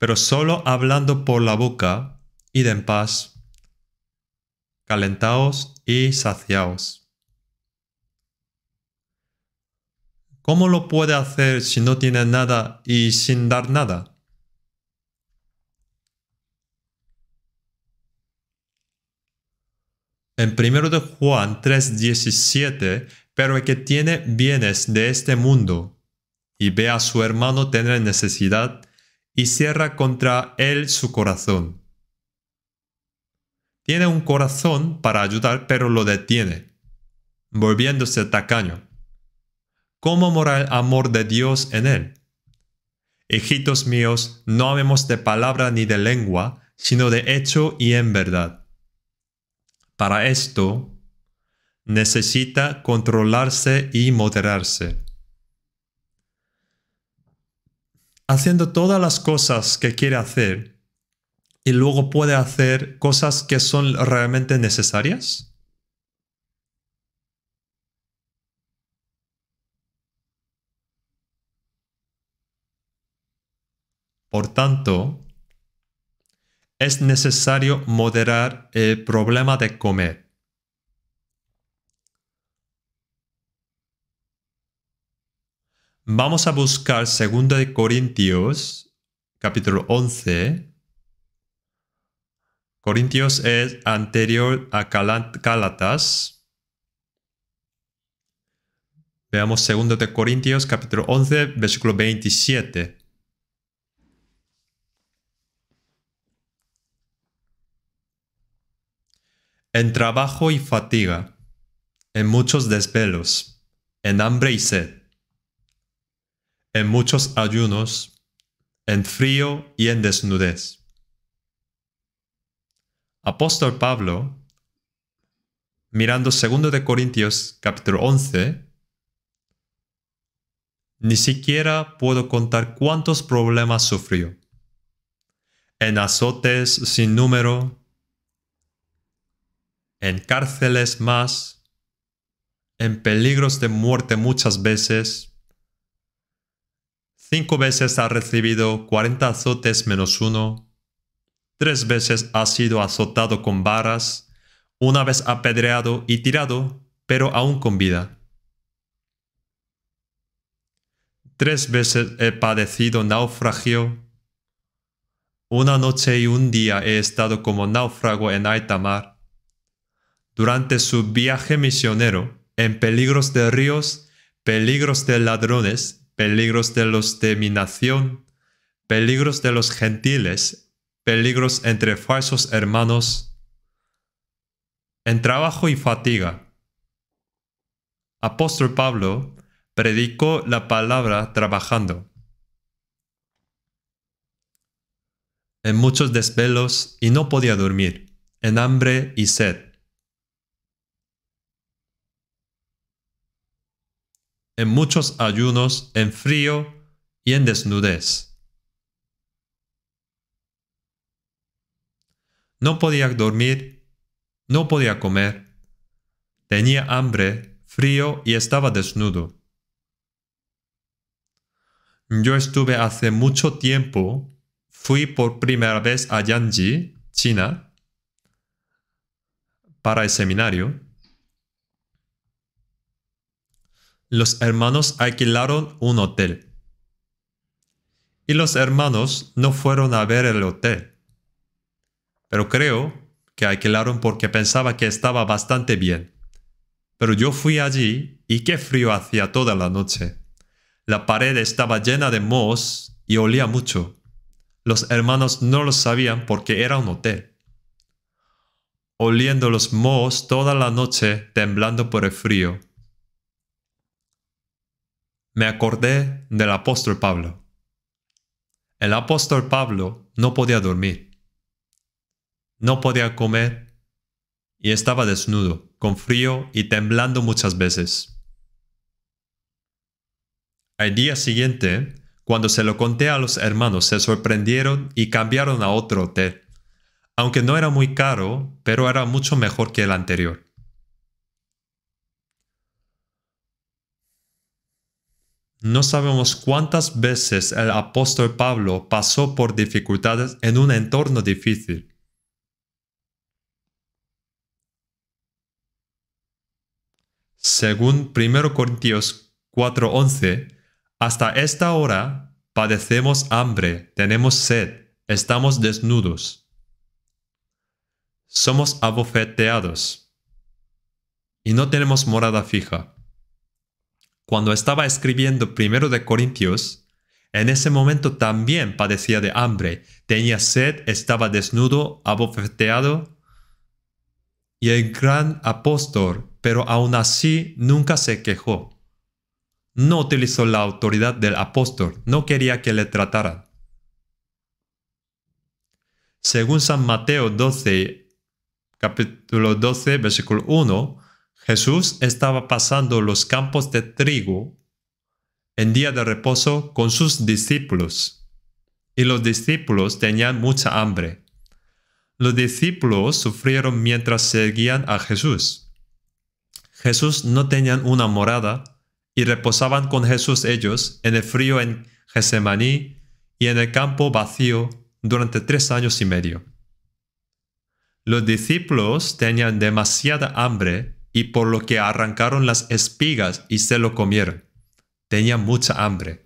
pero solo hablando por la boca, id en paz, calentaos y saciaos. ¿Cómo lo puede hacer si no tiene nada y sin dar nada? En 1 de Juan 3:17, pero el que tiene bienes de este mundo y ve a su hermano tener necesidad, y cierra contra él su corazón. Tiene un corazón para ayudar, pero lo detiene, volviéndose tacaño. ¿Cómo mora el amor de Dios en él? Hijitos míos, no habemos de palabra ni de lengua, sino de hecho y en verdad. Para esto, necesita controlarse y moderarse. haciendo todas las cosas que quiere hacer y luego puede hacer cosas que son realmente necesarias? Por tanto, es necesario moderar el problema de comer. Vamos a buscar 2 Corintios, capítulo 11. Corintios es anterior a Cálatas. Veamos 2 de Corintios, capítulo 11, versículo 27. En trabajo y fatiga, en muchos desvelos, en hambre y sed en muchos ayunos, en frío y en desnudez. Apóstol Pablo, mirando 2 Corintios capítulo 11, ni siquiera puedo contar cuántos problemas sufrió. En azotes sin número, en cárceles más, en peligros de muerte muchas veces, Cinco veces ha recibido cuarenta azotes menos uno. Tres veces ha sido azotado con varas. Una vez apedreado y tirado, pero aún con vida. Tres veces he padecido naufragio. Una noche y un día he estado como náufrago en alta mar. Durante su viaje misionero, en peligros de ríos, peligros de ladrones, peligros de los de mi nación, peligros de los gentiles, peligros entre falsos hermanos, en trabajo y fatiga. Apóstol Pablo predicó la palabra trabajando. En muchos desvelos y no podía dormir, en hambre y sed en muchos ayunos, en frío y en desnudez. No podía dormir, no podía comer, tenía hambre, frío y estaba desnudo. Yo estuve hace mucho tiempo, fui por primera vez a Yanji, China, para el seminario. los hermanos alquilaron un hotel. Y los hermanos no fueron a ver el hotel. Pero creo que alquilaron porque pensaba que estaba bastante bien. Pero yo fui allí y qué frío hacía toda la noche. La pared estaba llena de mohos y olía mucho. Los hermanos no lo sabían porque era un hotel. Oliendo los mohos toda la noche, temblando por el frío me acordé del apóstol Pablo. El apóstol Pablo no podía dormir, no podía comer y estaba desnudo, con frío y temblando muchas veces. Al día siguiente, cuando se lo conté a los hermanos, se sorprendieron y cambiaron a otro hotel, aunque no era muy caro, pero era mucho mejor que el anterior. No sabemos cuántas veces el apóstol Pablo pasó por dificultades en un entorno difícil. Según 1 Corintios 4:11, hasta esta hora padecemos hambre, tenemos sed, estamos desnudos. Somos abofeteados y no tenemos morada fija cuando estaba escribiendo primero de Corintios, en ese momento también padecía de hambre, tenía sed, estaba desnudo, abofeteado. Y el gran apóstol, pero aún así nunca se quejó. No utilizó la autoridad del apóstol, no quería que le trataran. Según San Mateo 12, capítulo 12, versículo 1, Jesús estaba pasando los campos de trigo en día de reposo con sus discípulos, y los discípulos tenían mucha hambre. Los discípulos sufrieron mientras seguían a Jesús. Jesús no tenían una morada, y reposaban con Jesús ellos en el frío en Gesemaní y en el campo vacío durante tres años y medio. Los discípulos tenían demasiada hambre y por lo que arrancaron las espigas y se lo comieron. Tenía mucha hambre.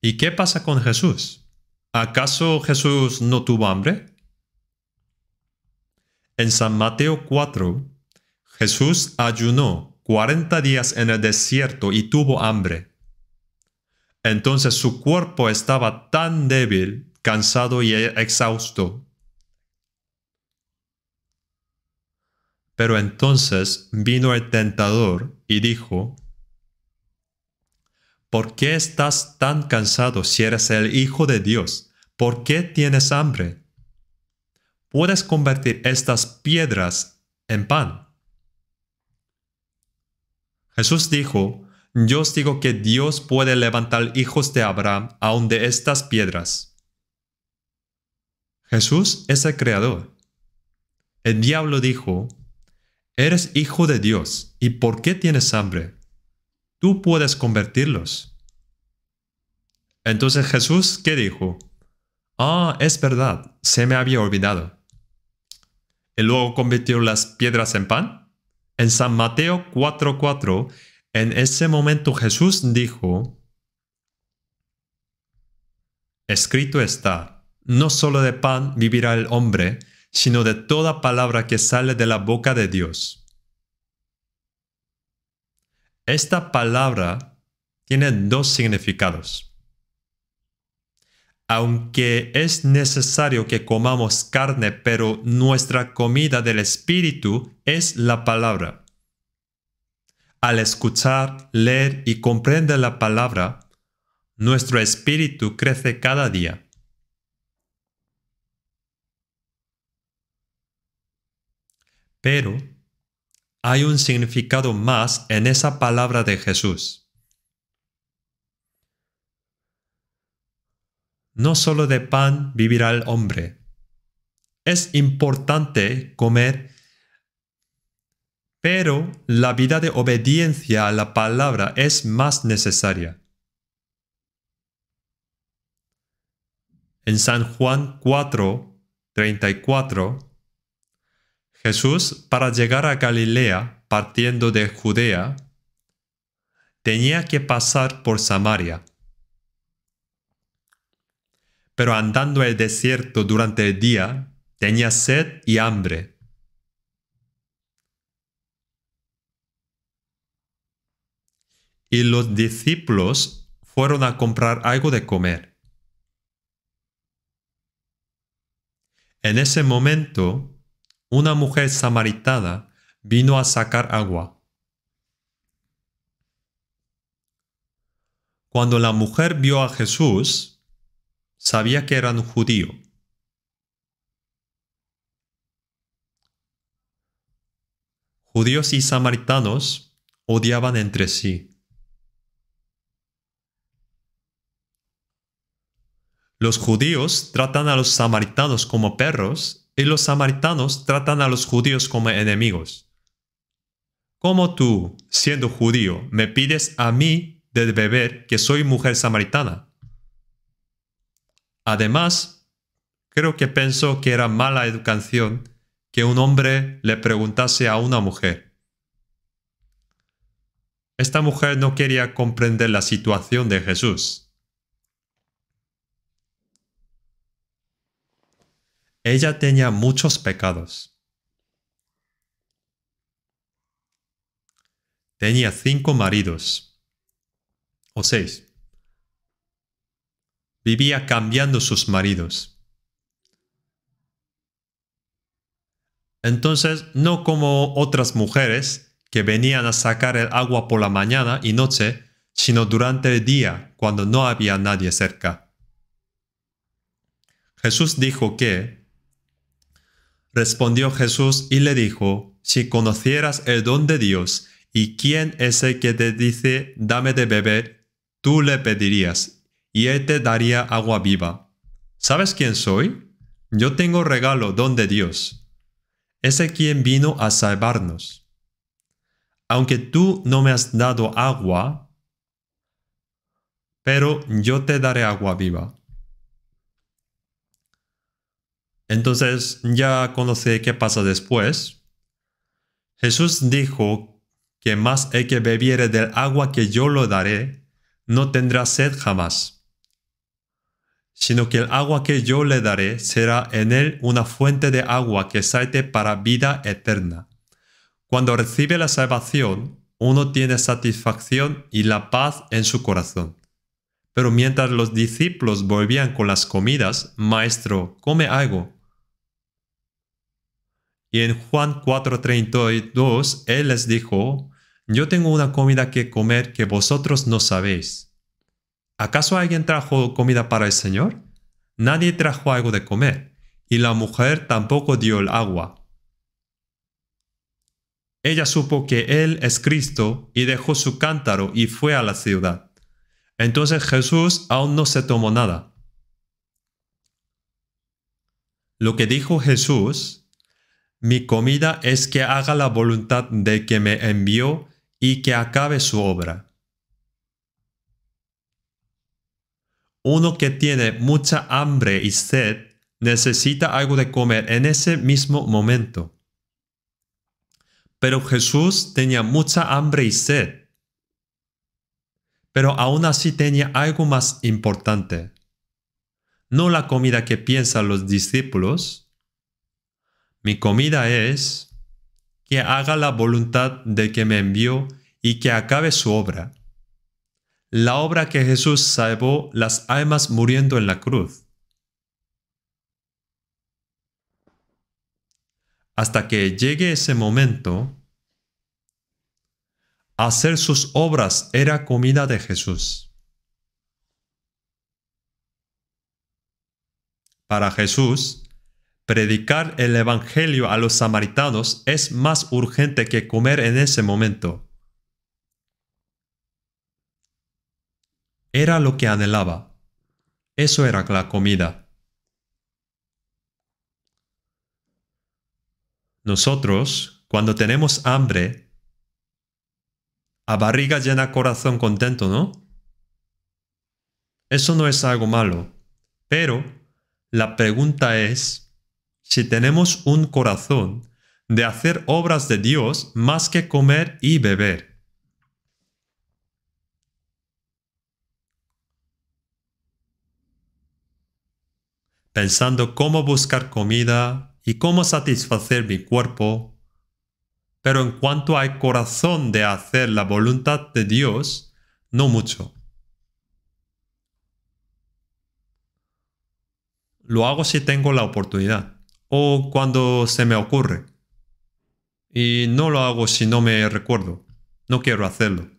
¿Y qué pasa con Jesús? ¿Acaso Jesús no tuvo hambre? En San Mateo 4, Jesús ayunó 40 días en el desierto y tuvo hambre. Entonces su cuerpo estaba tan débil, cansado y exhausto. Pero entonces vino el tentador y dijo, ¿Por qué estás tan cansado si eres el Hijo de Dios? ¿Por qué tienes hambre? Puedes convertir estas piedras en pan. Jesús dijo, yo os digo que Dios puede levantar hijos de Abraham aun de estas piedras. Jesús es el Creador. El diablo dijo, Eres hijo de Dios, ¿y por qué tienes hambre? Tú puedes convertirlos. Entonces Jesús, ¿qué dijo? Ah, es verdad, se me había olvidado. Y luego convirtió las piedras en pan. En San Mateo 4:4 en ese momento Jesús dijo, escrito está, no solo de pan vivirá el hombre, sino de toda palabra que sale de la boca de Dios. Esta palabra tiene dos significados. Aunque es necesario que comamos carne, pero nuestra comida del Espíritu es la palabra. Al escuchar, leer y comprender la palabra, nuestro espíritu crece cada día. Pero hay un significado más en esa palabra de Jesús. No solo de pan vivirá el hombre. Es importante comer pero la vida de obediencia a la palabra es más necesaria. En San Juan 4, 34, Jesús, para llegar a Galilea, partiendo de Judea, tenía que pasar por Samaria. Pero andando el desierto durante el día, tenía sed y hambre. y los discípulos fueron a comprar algo de comer. En ese momento, una mujer samaritana vino a sacar agua. Cuando la mujer vio a Jesús, sabía que era un judío. Judíos y samaritanos odiaban entre sí. Los judíos tratan a los samaritanos como perros y los samaritanos tratan a los judíos como enemigos. ¿Cómo tú, siendo judío, me pides a mí de beber que soy mujer samaritana? Además, creo que pensó que era mala educación que un hombre le preguntase a una mujer. Esta mujer no quería comprender la situación de Jesús Ella tenía muchos pecados. Tenía cinco maridos, o seis. Vivía cambiando sus maridos. Entonces, no como otras mujeres que venían a sacar el agua por la mañana y noche, sino durante el día, cuando no había nadie cerca. Jesús dijo que Respondió Jesús y le dijo, Si conocieras el don de Dios, y quién es el que te dice, dame de beber, tú le pedirías, y él te daría agua viva. ¿Sabes quién soy? Yo tengo regalo, don de Dios. Ese quien vino a salvarnos. Aunque tú no me has dado agua, pero yo te daré agua viva. Entonces ya conoce qué pasa después. Jesús dijo que más el que bebiere del agua que yo le daré, no tendrá sed jamás, sino que el agua que yo le daré será en él una fuente de agua que salte para vida eterna. Cuando recibe la salvación, uno tiene satisfacción y la paz en su corazón. Pero mientras los discípulos volvían con las comidas, Maestro, come algo. Y en Juan 4:32 Él les dijo, Yo tengo una comida que comer que vosotros no sabéis. ¿Acaso alguien trajo comida para el Señor? Nadie trajo algo de comer, y la mujer tampoco dio el agua. Ella supo que Él es Cristo y dejó su cántaro y fue a la ciudad. Entonces Jesús aún no se tomó nada. Lo que dijo Jesús mi comida es que haga la voluntad de que me envió y que acabe su obra. Uno que tiene mucha hambre y sed necesita algo de comer en ese mismo momento. Pero Jesús tenía mucha hambre y sed. Pero aún así tenía algo más importante. No la comida que piensan los discípulos, mi comida es que haga la voluntad de que me envió y que acabe su obra. La obra que Jesús salvó las almas muriendo en la cruz. Hasta que llegue ese momento, hacer sus obras era comida de Jesús. Para Jesús, Predicar el Evangelio a los samaritanos es más urgente que comer en ese momento. Era lo que anhelaba. Eso era la comida. Nosotros, cuando tenemos hambre, a barriga llena corazón contento, ¿no? Eso no es algo malo. Pero la pregunta es, si tenemos un corazón de hacer obras de Dios más que comer y beber. Pensando cómo buscar comida y cómo satisfacer mi cuerpo, pero en cuanto hay corazón de hacer la voluntad de Dios, no mucho. Lo hago si tengo la oportunidad o cuando se me ocurre. Y no lo hago si no me recuerdo. No quiero hacerlo.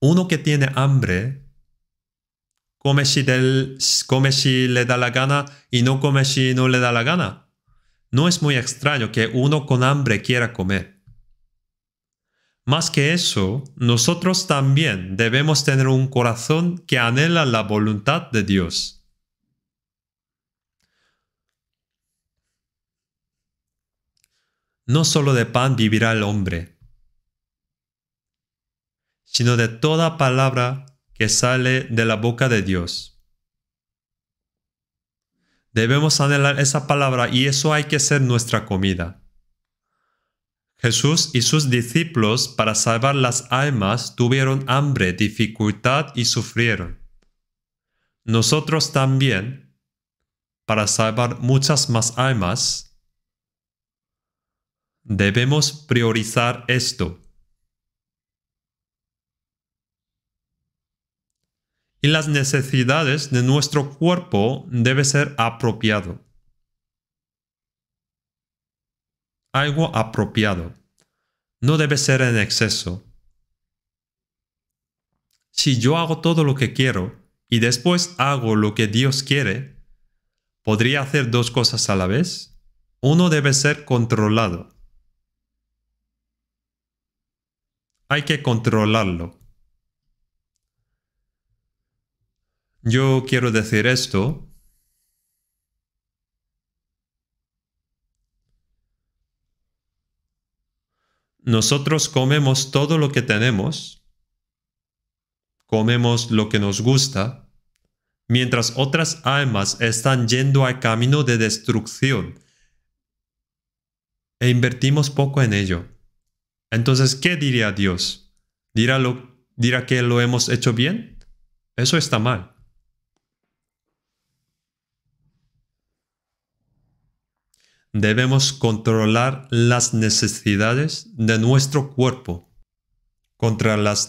Uno que tiene hambre come si, le da la gana y no come si no le da la gana. No es muy extraño que uno con hambre quiera comer. Más que eso, nosotros también debemos tener un corazón que anhela la voluntad de Dios no solo de pan vivirá el hombre, sino de toda palabra que sale de la boca de Dios. Debemos anhelar esa palabra y eso hay que ser nuestra comida. Jesús y sus discípulos para salvar las almas tuvieron hambre, dificultad y sufrieron. Nosotros también, para salvar muchas más almas, Debemos priorizar esto. Y las necesidades de nuestro cuerpo debe ser apropiado. Algo apropiado. No debe ser en exceso. Si yo hago todo lo que quiero y después hago lo que Dios quiere, ¿podría hacer dos cosas a la vez? Uno debe ser controlado hay que controlarlo. Yo quiero decir esto. Nosotros comemos todo lo que tenemos, comemos lo que nos gusta, mientras otras almas están yendo al camino de destrucción e invertimos poco en ello. Entonces, ¿qué diría Dios? ¿Dirá, ¿Dirá que lo hemos hecho bien? Eso está mal. Debemos controlar las necesidades de nuestro cuerpo contra las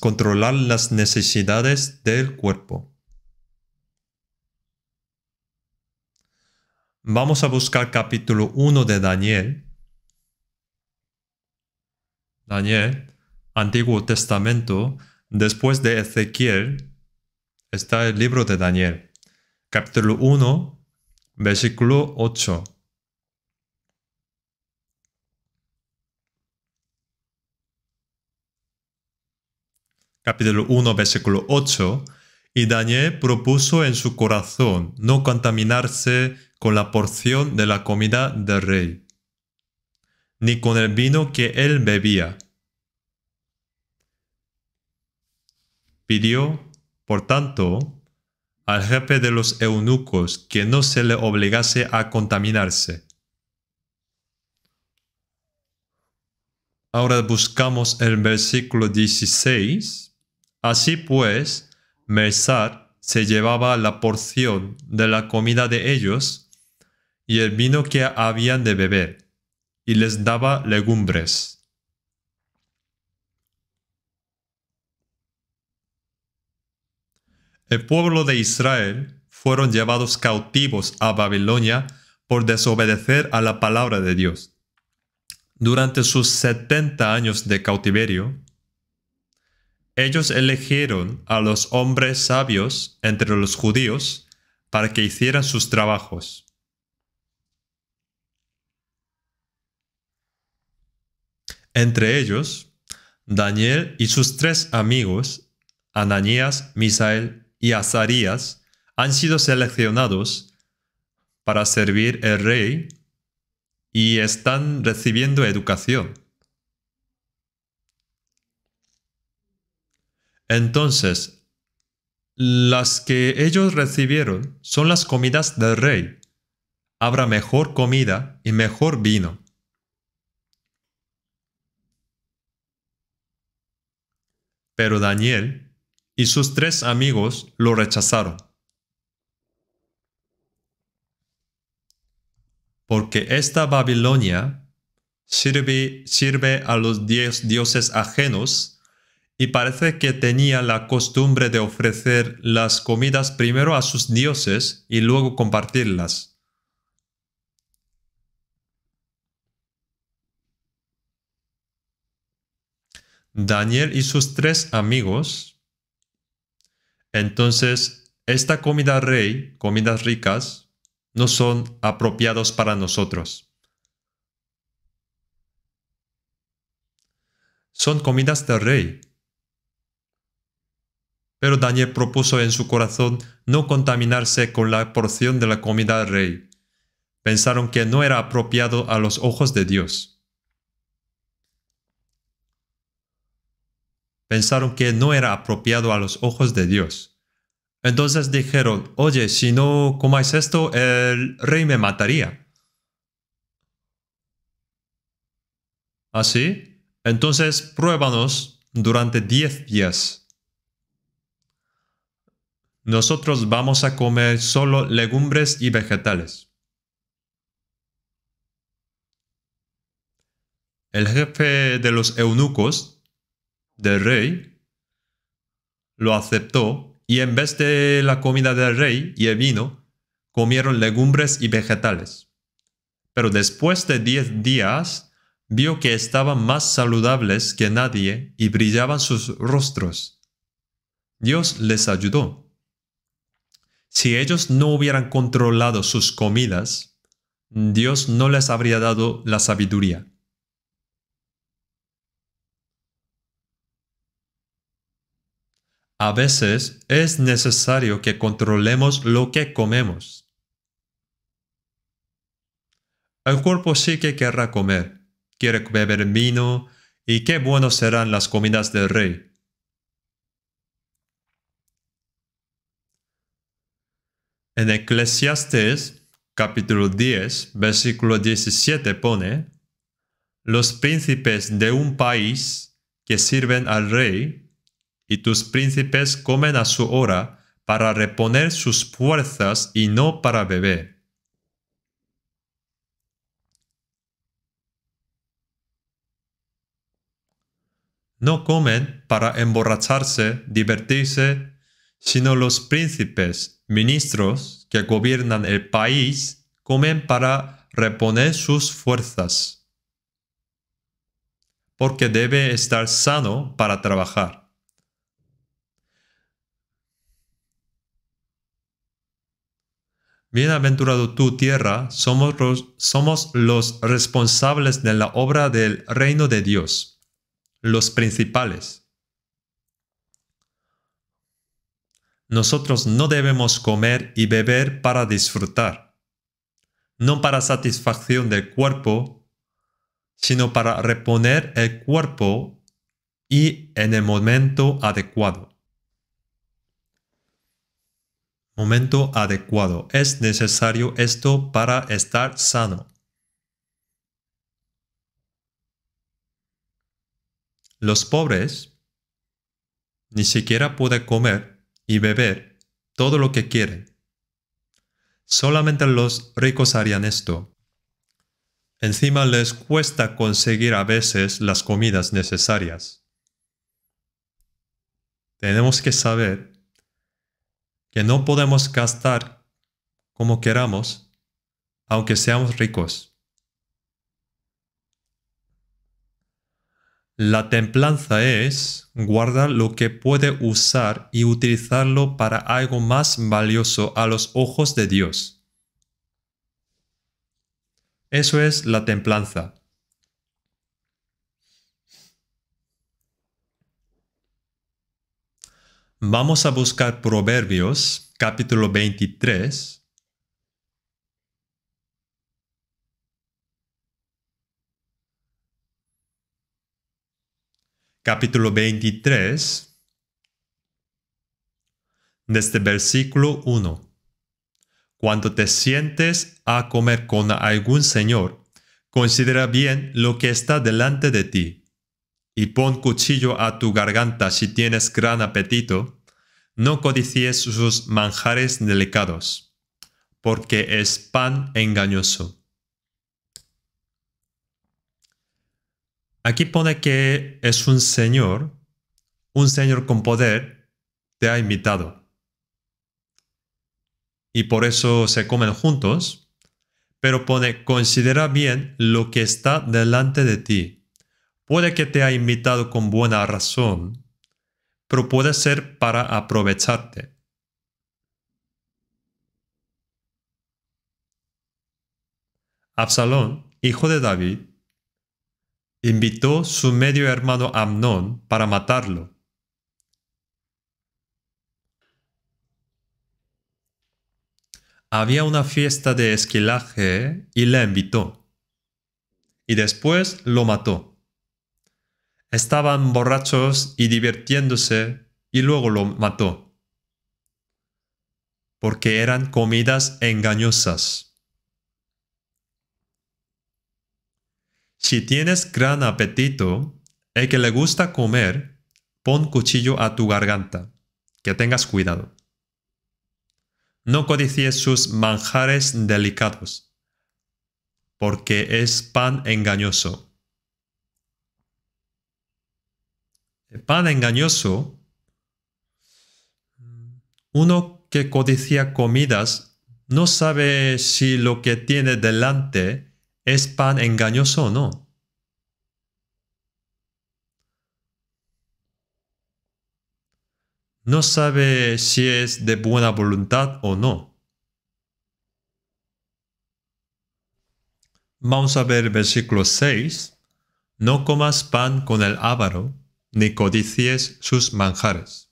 controlar las necesidades del cuerpo. Vamos a buscar capítulo 1 de Daniel Daniel, Antiguo Testamento, después de Ezequiel, está el libro de Daniel, capítulo 1, versículo 8. capítulo 1, versículo 8, y Daniel propuso en su corazón no contaminarse con la porción de la comida del rey ni con el vino que él bebía. Pidió, por tanto, al jefe de los eunucos que no se le obligase a contaminarse. Ahora buscamos el versículo 16. Así pues, Mersar se llevaba la porción de la comida de ellos y el vino que habían de beber y les daba legumbres. El pueblo de Israel fueron llevados cautivos a Babilonia por desobedecer a la palabra de Dios. Durante sus setenta años de cautiverio, ellos eligieron a los hombres sabios entre los judíos para que hicieran sus trabajos. Entre ellos, Daniel y sus tres amigos, Ananías, Misael y Azarías, han sido seleccionados para servir al rey y están recibiendo educación. Entonces, las que ellos recibieron son las comidas del rey. Habrá mejor comida y mejor vino. pero Daniel y sus tres amigos lo rechazaron. Porque esta Babilonia sirve, a los diez dioses ajenos y parece que tenía la costumbre de ofrecer las comidas primero a sus dioses y luego compartirlas. Daniel y sus tres amigos. Entonces, esta comida rey, comidas ricas, no son apropiados para nosotros. Son comidas de rey. Pero Daniel propuso en su corazón no contaminarse con la porción de la comida rey. Pensaron que no era apropiado a los ojos de Dios. pensaron que no era apropiado a los ojos de Dios. Entonces dijeron, oye, si no comáis esto, el rey me mataría. ¿Así? Entonces pruébanos durante diez días. Nosotros vamos a comer solo legumbres y vegetales. El jefe de los eunucos del rey lo aceptó y en vez de la comida del rey y el vino, comieron legumbres y vegetales. Pero después de diez días, vio que estaban más saludables que nadie y brillaban sus rostros. Dios les ayudó. Si ellos no hubieran controlado sus comidas, Dios no les habría dado la sabiduría. A veces es necesario que controlemos lo que comemos. El cuerpo sí que querrá comer, quiere beber vino, y qué buenos serán las comidas del rey. En Eclesiastes capítulo 10, versículo 17 pone, Los príncipes de un país que sirven al rey y tus príncipes comen a su hora para reponer sus fuerzas y no para beber. no comen para emborracharse, divertirse, sino los príncipes, ministros que gobiernan el país, comen para reponer sus fuerzas, porque debe estar sano para trabajar. Bienaventurado tú, tierra, somos los, somos los responsables de la obra del reino de Dios, los principales. Nosotros no debemos comer y beber para disfrutar, no para satisfacción del cuerpo, sino para reponer el cuerpo y en el momento adecuado momento adecuado. Es necesario esto para estar sano. Los pobres ni siquiera pueden comer y beber todo lo que quieren. Solamente los ricos harían esto. Encima les cuesta conseguir a veces las comidas necesarias. Tenemos que saber que no podemos gastar como queramos, aunque seamos ricos. La templanza es guardar lo que puede usar y utilizarlo para algo más valioso a los ojos de Dios. Eso es la templanza. Vamos a buscar Proverbios capítulo 23. Capítulo 23, desde versículo 1. Cuando te sientes a comer con algún señor, considera bien lo que está delante de ti y pon cuchillo a tu garganta si tienes gran apetito, no codicies sus manjares delicados, porque es pan engañoso. Aquí pone que es un señor, un señor con poder, te ha invitado. Y por eso se comen juntos, pero pone, considera bien lo que está delante de ti Puede que te ha invitado con buena razón, pero puede ser para aprovecharte. Absalón, hijo de David, invitó su medio hermano Amnón para matarlo. Había una fiesta de esquilaje y le invitó. Y después lo mató estaban borrachos y divirtiéndose y luego lo mató, porque eran comidas engañosas. Si tienes gran apetito, el que le gusta comer, pon cuchillo a tu garganta, que tengas cuidado. No codicies sus manjares delicados, porque es pan engañoso pan engañoso, uno que codicia comidas no sabe si lo que tiene delante es pan engañoso o no. No sabe si es de buena voluntad o no. Vamos a ver versículo 6. No comas pan con el ávaro ni codicies sus manjares.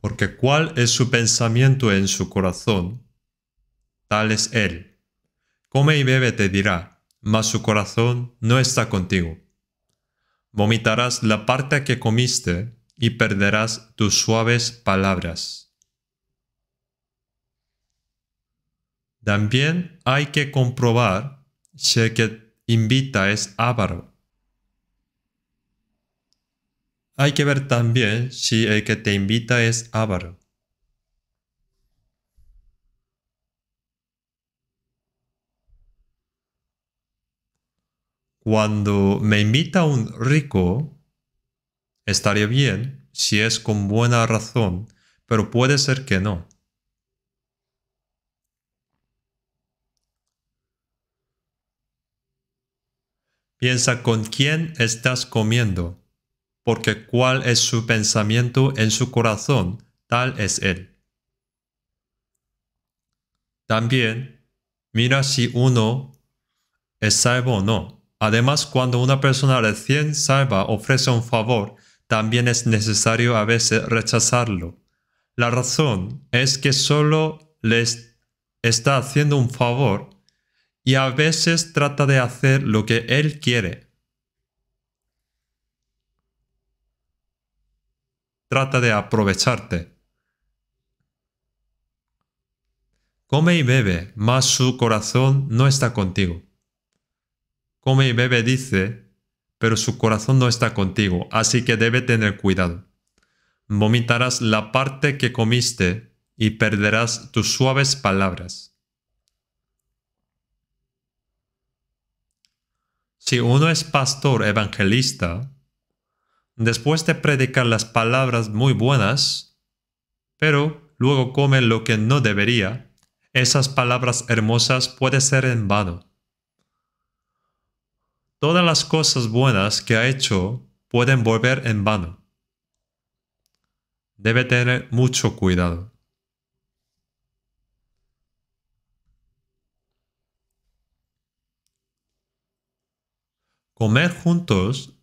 Porque cuál es su pensamiento en su corazón, tal es él. Come y bebe te dirá, mas su corazón no está contigo. Vomitarás la parte que comiste y perderás tus suaves palabras. También hay que comprobar si que invita es avaro Hay que ver también si el que te invita es avaro. Cuando me invita un rico, estaría bien si es con buena razón, pero puede ser que no. Piensa con quién estás comiendo porque cuál es su pensamiento en su corazón, tal es él. También, mira si uno es salvo o no. Además, cuando una persona recién salva ofrece un favor, también es necesario a veces rechazarlo. La razón es que solo les está haciendo un favor y a veces trata de hacer lo que él quiere. trata de aprovecharte. Come y bebe, mas su corazón no está contigo. Come y bebe, dice, pero su corazón no está contigo, así que debe tener cuidado. Vomitarás la parte que comiste y perderás tus suaves palabras. Si uno es pastor evangelista, después de predicar las palabras muy buenas, pero luego come lo que no debería, esas palabras hermosas puede ser en vano. Todas las cosas buenas que ha hecho pueden volver en vano. Debe tener mucho cuidado. Comer juntos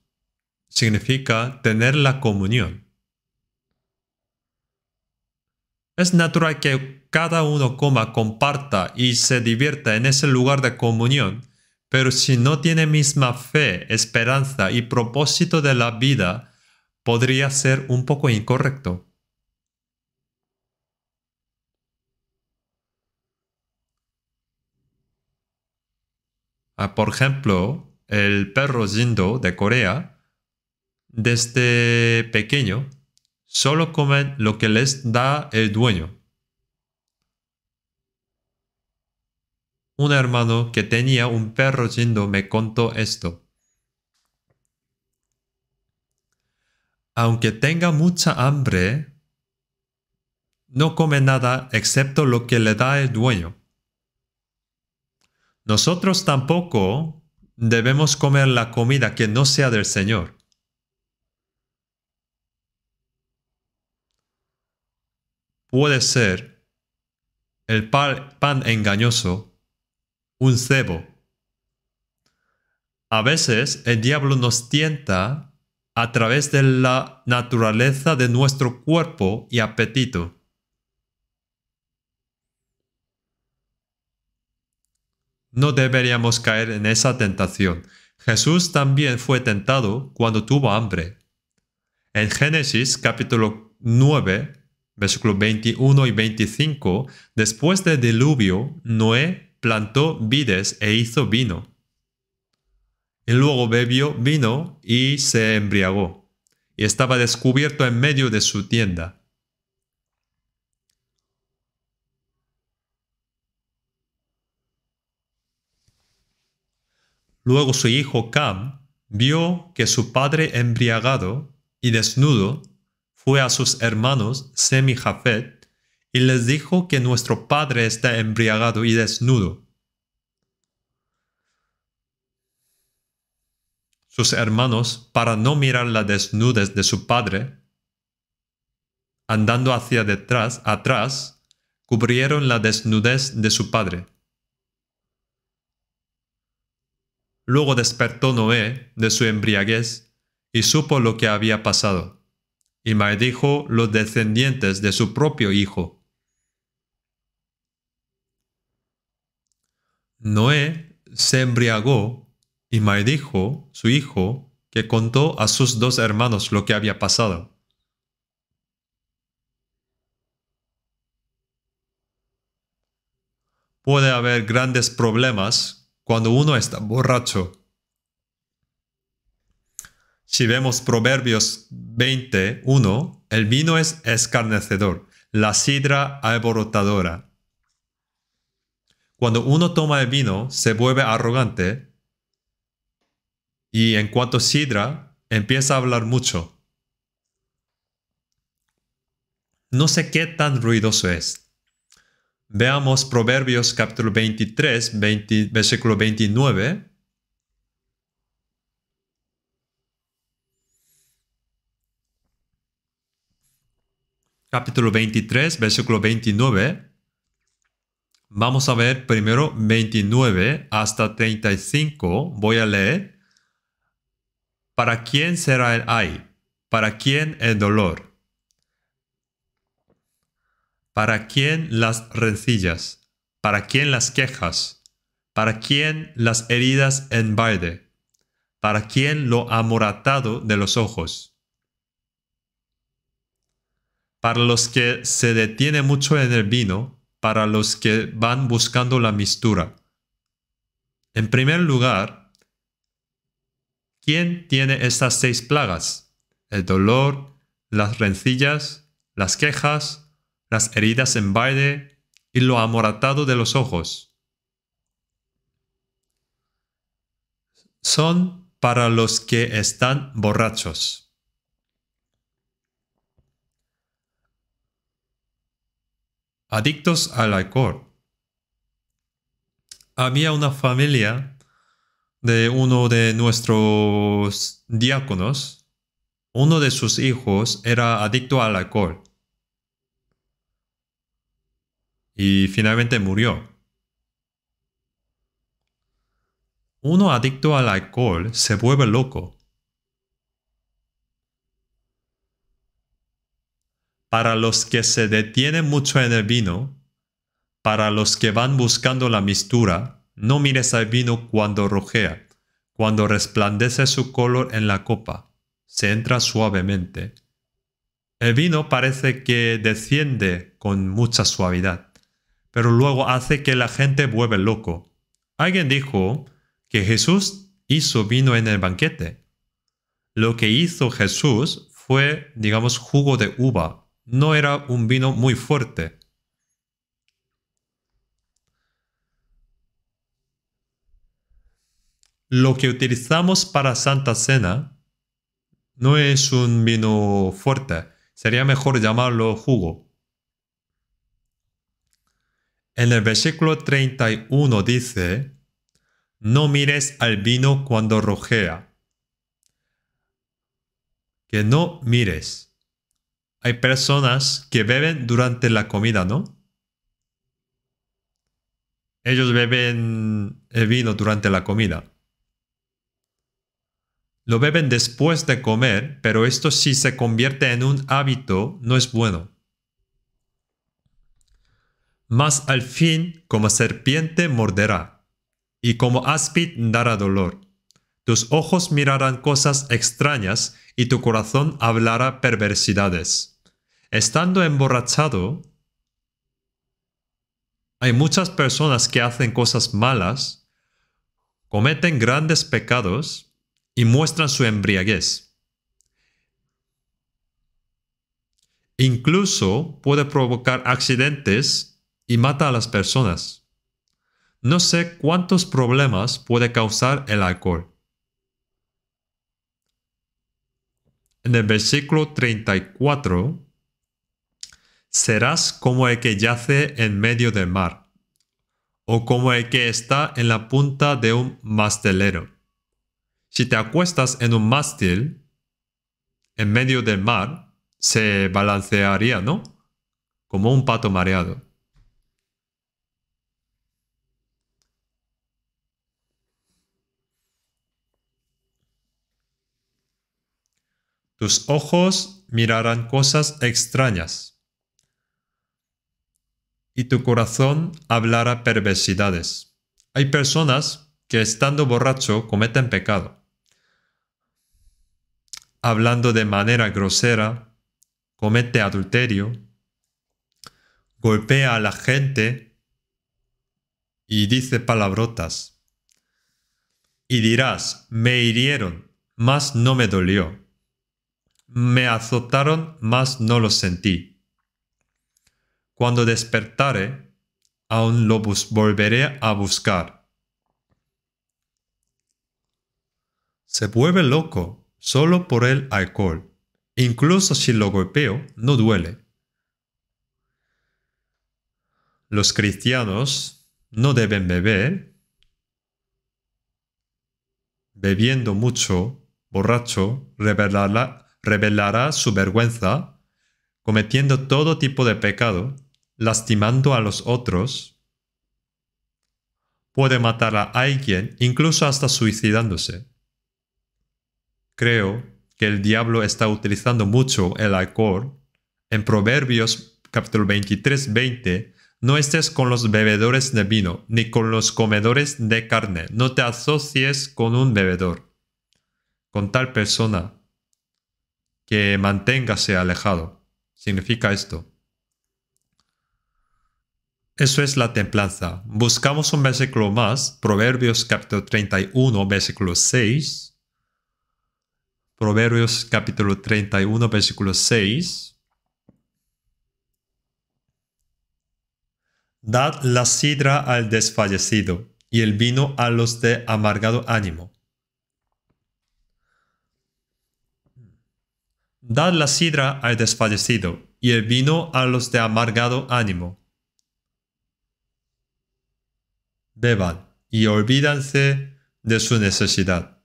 significa tener la comunión. Es natural que cada uno coma, comparta y se divierta en ese lugar de comunión, pero si no tiene misma fe, esperanza y propósito de la vida, podría ser un poco incorrecto. Ah, por ejemplo, el perro Jindo de Corea desde pequeño solo comen lo que les da el dueño. Un hermano que tenía un perro lindo me contó esto. Aunque tenga mucha hambre, no come nada excepto lo que le da el dueño. Nosotros tampoco debemos comer la comida que no sea del Señor puede ser el pan engañoso, un cebo. A veces el diablo nos tienta a través de la naturaleza de nuestro cuerpo y apetito. No deberíamos caer en esa tentación. Jesús también fue tentado cuando tuvo hambre. En Génesis capítulo 9, Versículos 21 y 25, después del diluvio, Noé plantó vides e hizo vino. Y luego bebió vino y se embriagó, y estaba descubierto en medio de su tienda. Luego su hijo Cam vio que su padre embriagado y desnudo fue a sus hermanos Sem Jafet y les dijo que nuestro padre está embriagado y desnudo. Sus hermanos, para no mirar la desnudez de su padre, andando hacia detrás, atrás, cubrieron la desnudez de su padre. Luego despertó Noé de su embriaguez y supo lo que había pasado y maldijo los descendientes de su propio hijo. Noé se embriagó y maldijo su hijo que contó a sus dos hermanos lo que había pasado. Puede haber grandes problemas cuando uno está borracho. Si vemos Proverbios 21, el vino es escarnecedor, la sidra alborotadora. Cuando uno toma el vino, se vuelve arrogante y en cuanto sidra, empieza a hablar mucho. No sé qué tan ruidoso es. Veamos Proverbios capítulo 23, versículo 29. capítulo 23, versículo 29. Vamos a ver primero 29 hasta 35. Voy a leer. ¿Para quién será el ay? ¿Para quién el dolor? ¿Para quién las rencillas? ¿Para quién las quejas? ¿Para quién las heridas en baile? ¿Para quién lo amoratado de los ojos? para los que se detiene mucho en el vino, para los que van buscando la mistura. En primer lugar, ¿quién tiene estas seis plagas? El dolor, las rencillas, las quejas, las heridas en baile y lo amoratado de los ojos. Son para los que están borrachos. adictos al alcohol. Había una familia de uno de nuestros diáconos. Uno de sus hijos era adicto al alcohol. Y finalmente murió. Uno adicto al alcohol se vuelve loco para los que se detienen mucho en el vino, para los que van buscando la mistura, no mires al vino cuando rojea, cuando resplandece su color en la copa, se entra suavemente. El vino parece que desciende con mucha suavidad, pero luego hace que la gente vuelve loco. Alguien dijo que Jesús hizo vino en el banquete. Lo que hizo Jesús fue, digamos, jugo de uva no era un vino muy fuerte. Lo que utilizamos para Santa Cena no es un vino fuerte, sería mejor llamarlo jugo. En el versículo 31 dice, no mires al vino cuando rojea. Que no mires hay personas que beben durante la comida, ¿no? Ellos beben el vino durante la comida. Lo beben después de comer, pero esto si se convierte en un hábito no es bueno. Mas al fin como serpiente morderá, y como áspid dará dolor tus ojos mirarán cosas extrañas y tu corazón hablará perversidades. Estando emborrachado, hay muchas personas que hacen cosas malas, cometen grandes pecados y muestran su embriaguez. Incluso puede provocar accidentes y mata a las personas. No sé cuántos problemas puede causar el alcohol. en el versículo 34, serás como el que yace en medio del mar, o como el que está en la punta de un mastelero. Si te acuestas en un mástil, en medio del mar, se balancearía, ¿no? Como un pato mareado. tus ojos mirarán cosas extrañas, y tu corazón hablará perversidades. Hay personas que estando borracho cometen pecado, hablando de manera grosera, comete adulterio, golpea a la gente y dice palabrotas. Y dirás, me hirieron, mas no me dolió me azotaron, mas no lo sentí. Cuando despertare, aún lo volveré a buscar. Se vuelve loco solo por el alcohol. Incluso si lo golpeo, no duele. Los cristianos no deben beber. Bebiendo mucho, borracho, revelará revelará su vergüenza, cometiendo todo tipo de pecado, lastimando a los otros. Puede matar a alguien, incluso hasta suicidándose. Creo que el diablo está utilizando mucho el alcohol. En Proverbios capítulo 23, 20, no estés con los bebedores de vino, ni con los comedores de carne, no te asocies con un bebedor. Con tal persona que manténgase alejado. Significa esto. Eso es la templanza. Buscamos un versículo más, Proverbios capítulo 31, versículo 6. Proverbios capítulo 31, versículo 6. Dad la sidra al desfallecido y el vino a los de amargado ánimo. Dad la sidra al desfallecido, y el vino a los de amargado ánimo. Beban, y olvídanse de su necesidad,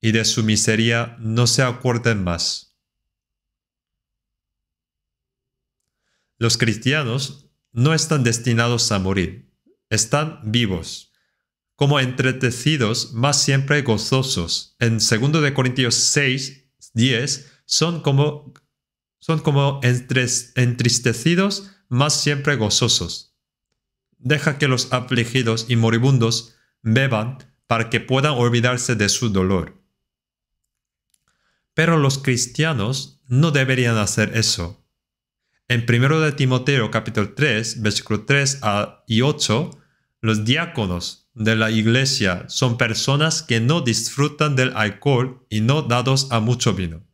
y de su miseria no se acuerden más. Los cristianos no están destinados a morir, están vivos, como entretecidos, más siempre gozosos. En 2 Corintios 6, 10, son como, son como entristecidos, más siempre gozosos. Deja que los afligidos y moribundos beban para que puedan olvidarse de su dolor. Pero los cristianos no deberían hacer eso. En 1 de Timoteo capítulo 3, versículo 3 y 8, los diáconos de la iglesia son personas que no disfrutan del alcohol y no dados a mucho vino.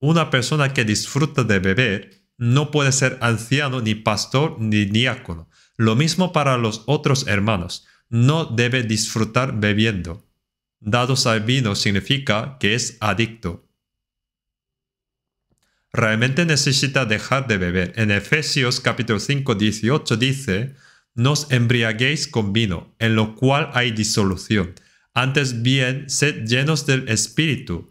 Una persona que disfruta de beber no puede ser anciano ni pastor ni diácono. Lo mismo para los otros hermanos. No debe disfrutar bebiendo. Dados al vino significa que es adicto. Realmente necesita dejar de beber. En Efesios capítulo 5, 18 dice, nos embriaguéis con vino, en lo cual hay disolución. Antes bien, sed llenos del Espíritu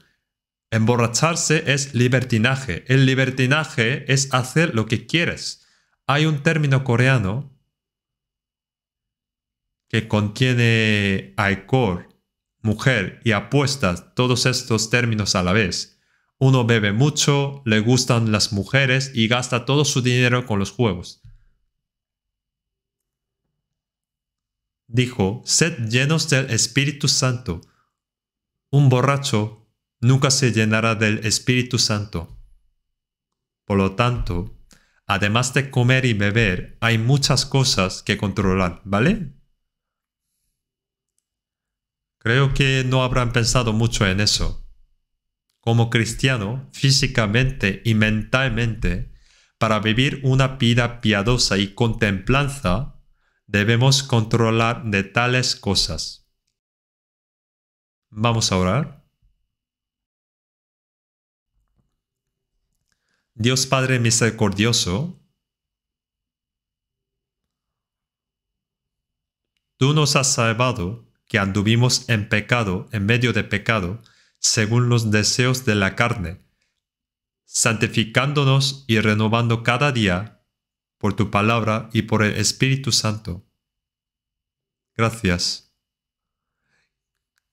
Emborracharse es libertinaje. El libertinaje es hacer lo que quieres. Hay un término coreano que contiene alcohol, mujer y apuestas, todos estos términos a la vez. Uno bebe mucho, le gustan las mujeres y gasta todo su dinero con los juegos. Dijo, sed llenos del Espíritu Santo. Un borracho nunca se llenará del Espíritu Santo. Por lo tanto, además de comer y beber, hay muchas cosas que controlar, ¿vale? Creo que no habrán pensado mucho en eso. Como cristiano, físicamente y mentalmente, para vivir una vida piadosa y contemplanza, debemos controlar de tales cosas. Vamos a orar. Dios Padre misericordioso, tú nos has salvado que anduvimos en pecado, en medio de pecado, según los deseos de la carne, santificándonos y renovando cada día por tu palabra y por el Espíritu Santo. Gracias.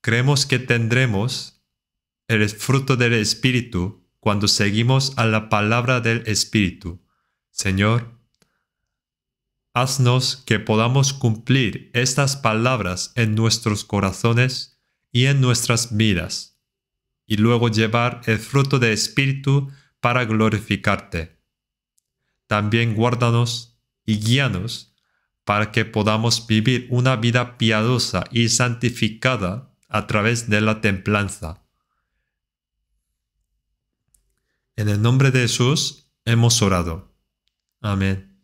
Creemos que tendremos el fruto del Espíritu cuando seguimos a la palabra del Espíritu. Señor, haznos que podamos cumplir estas palabras en nuestros corazones y en nuestras vidas, y luego llevar el fruto del Espíritu para glorificarte. También guárdanos y guíanos para que podamos vivir una vida piadosa y santificada a través de la templanza En el nombre de Jesús hemos orado. Amén.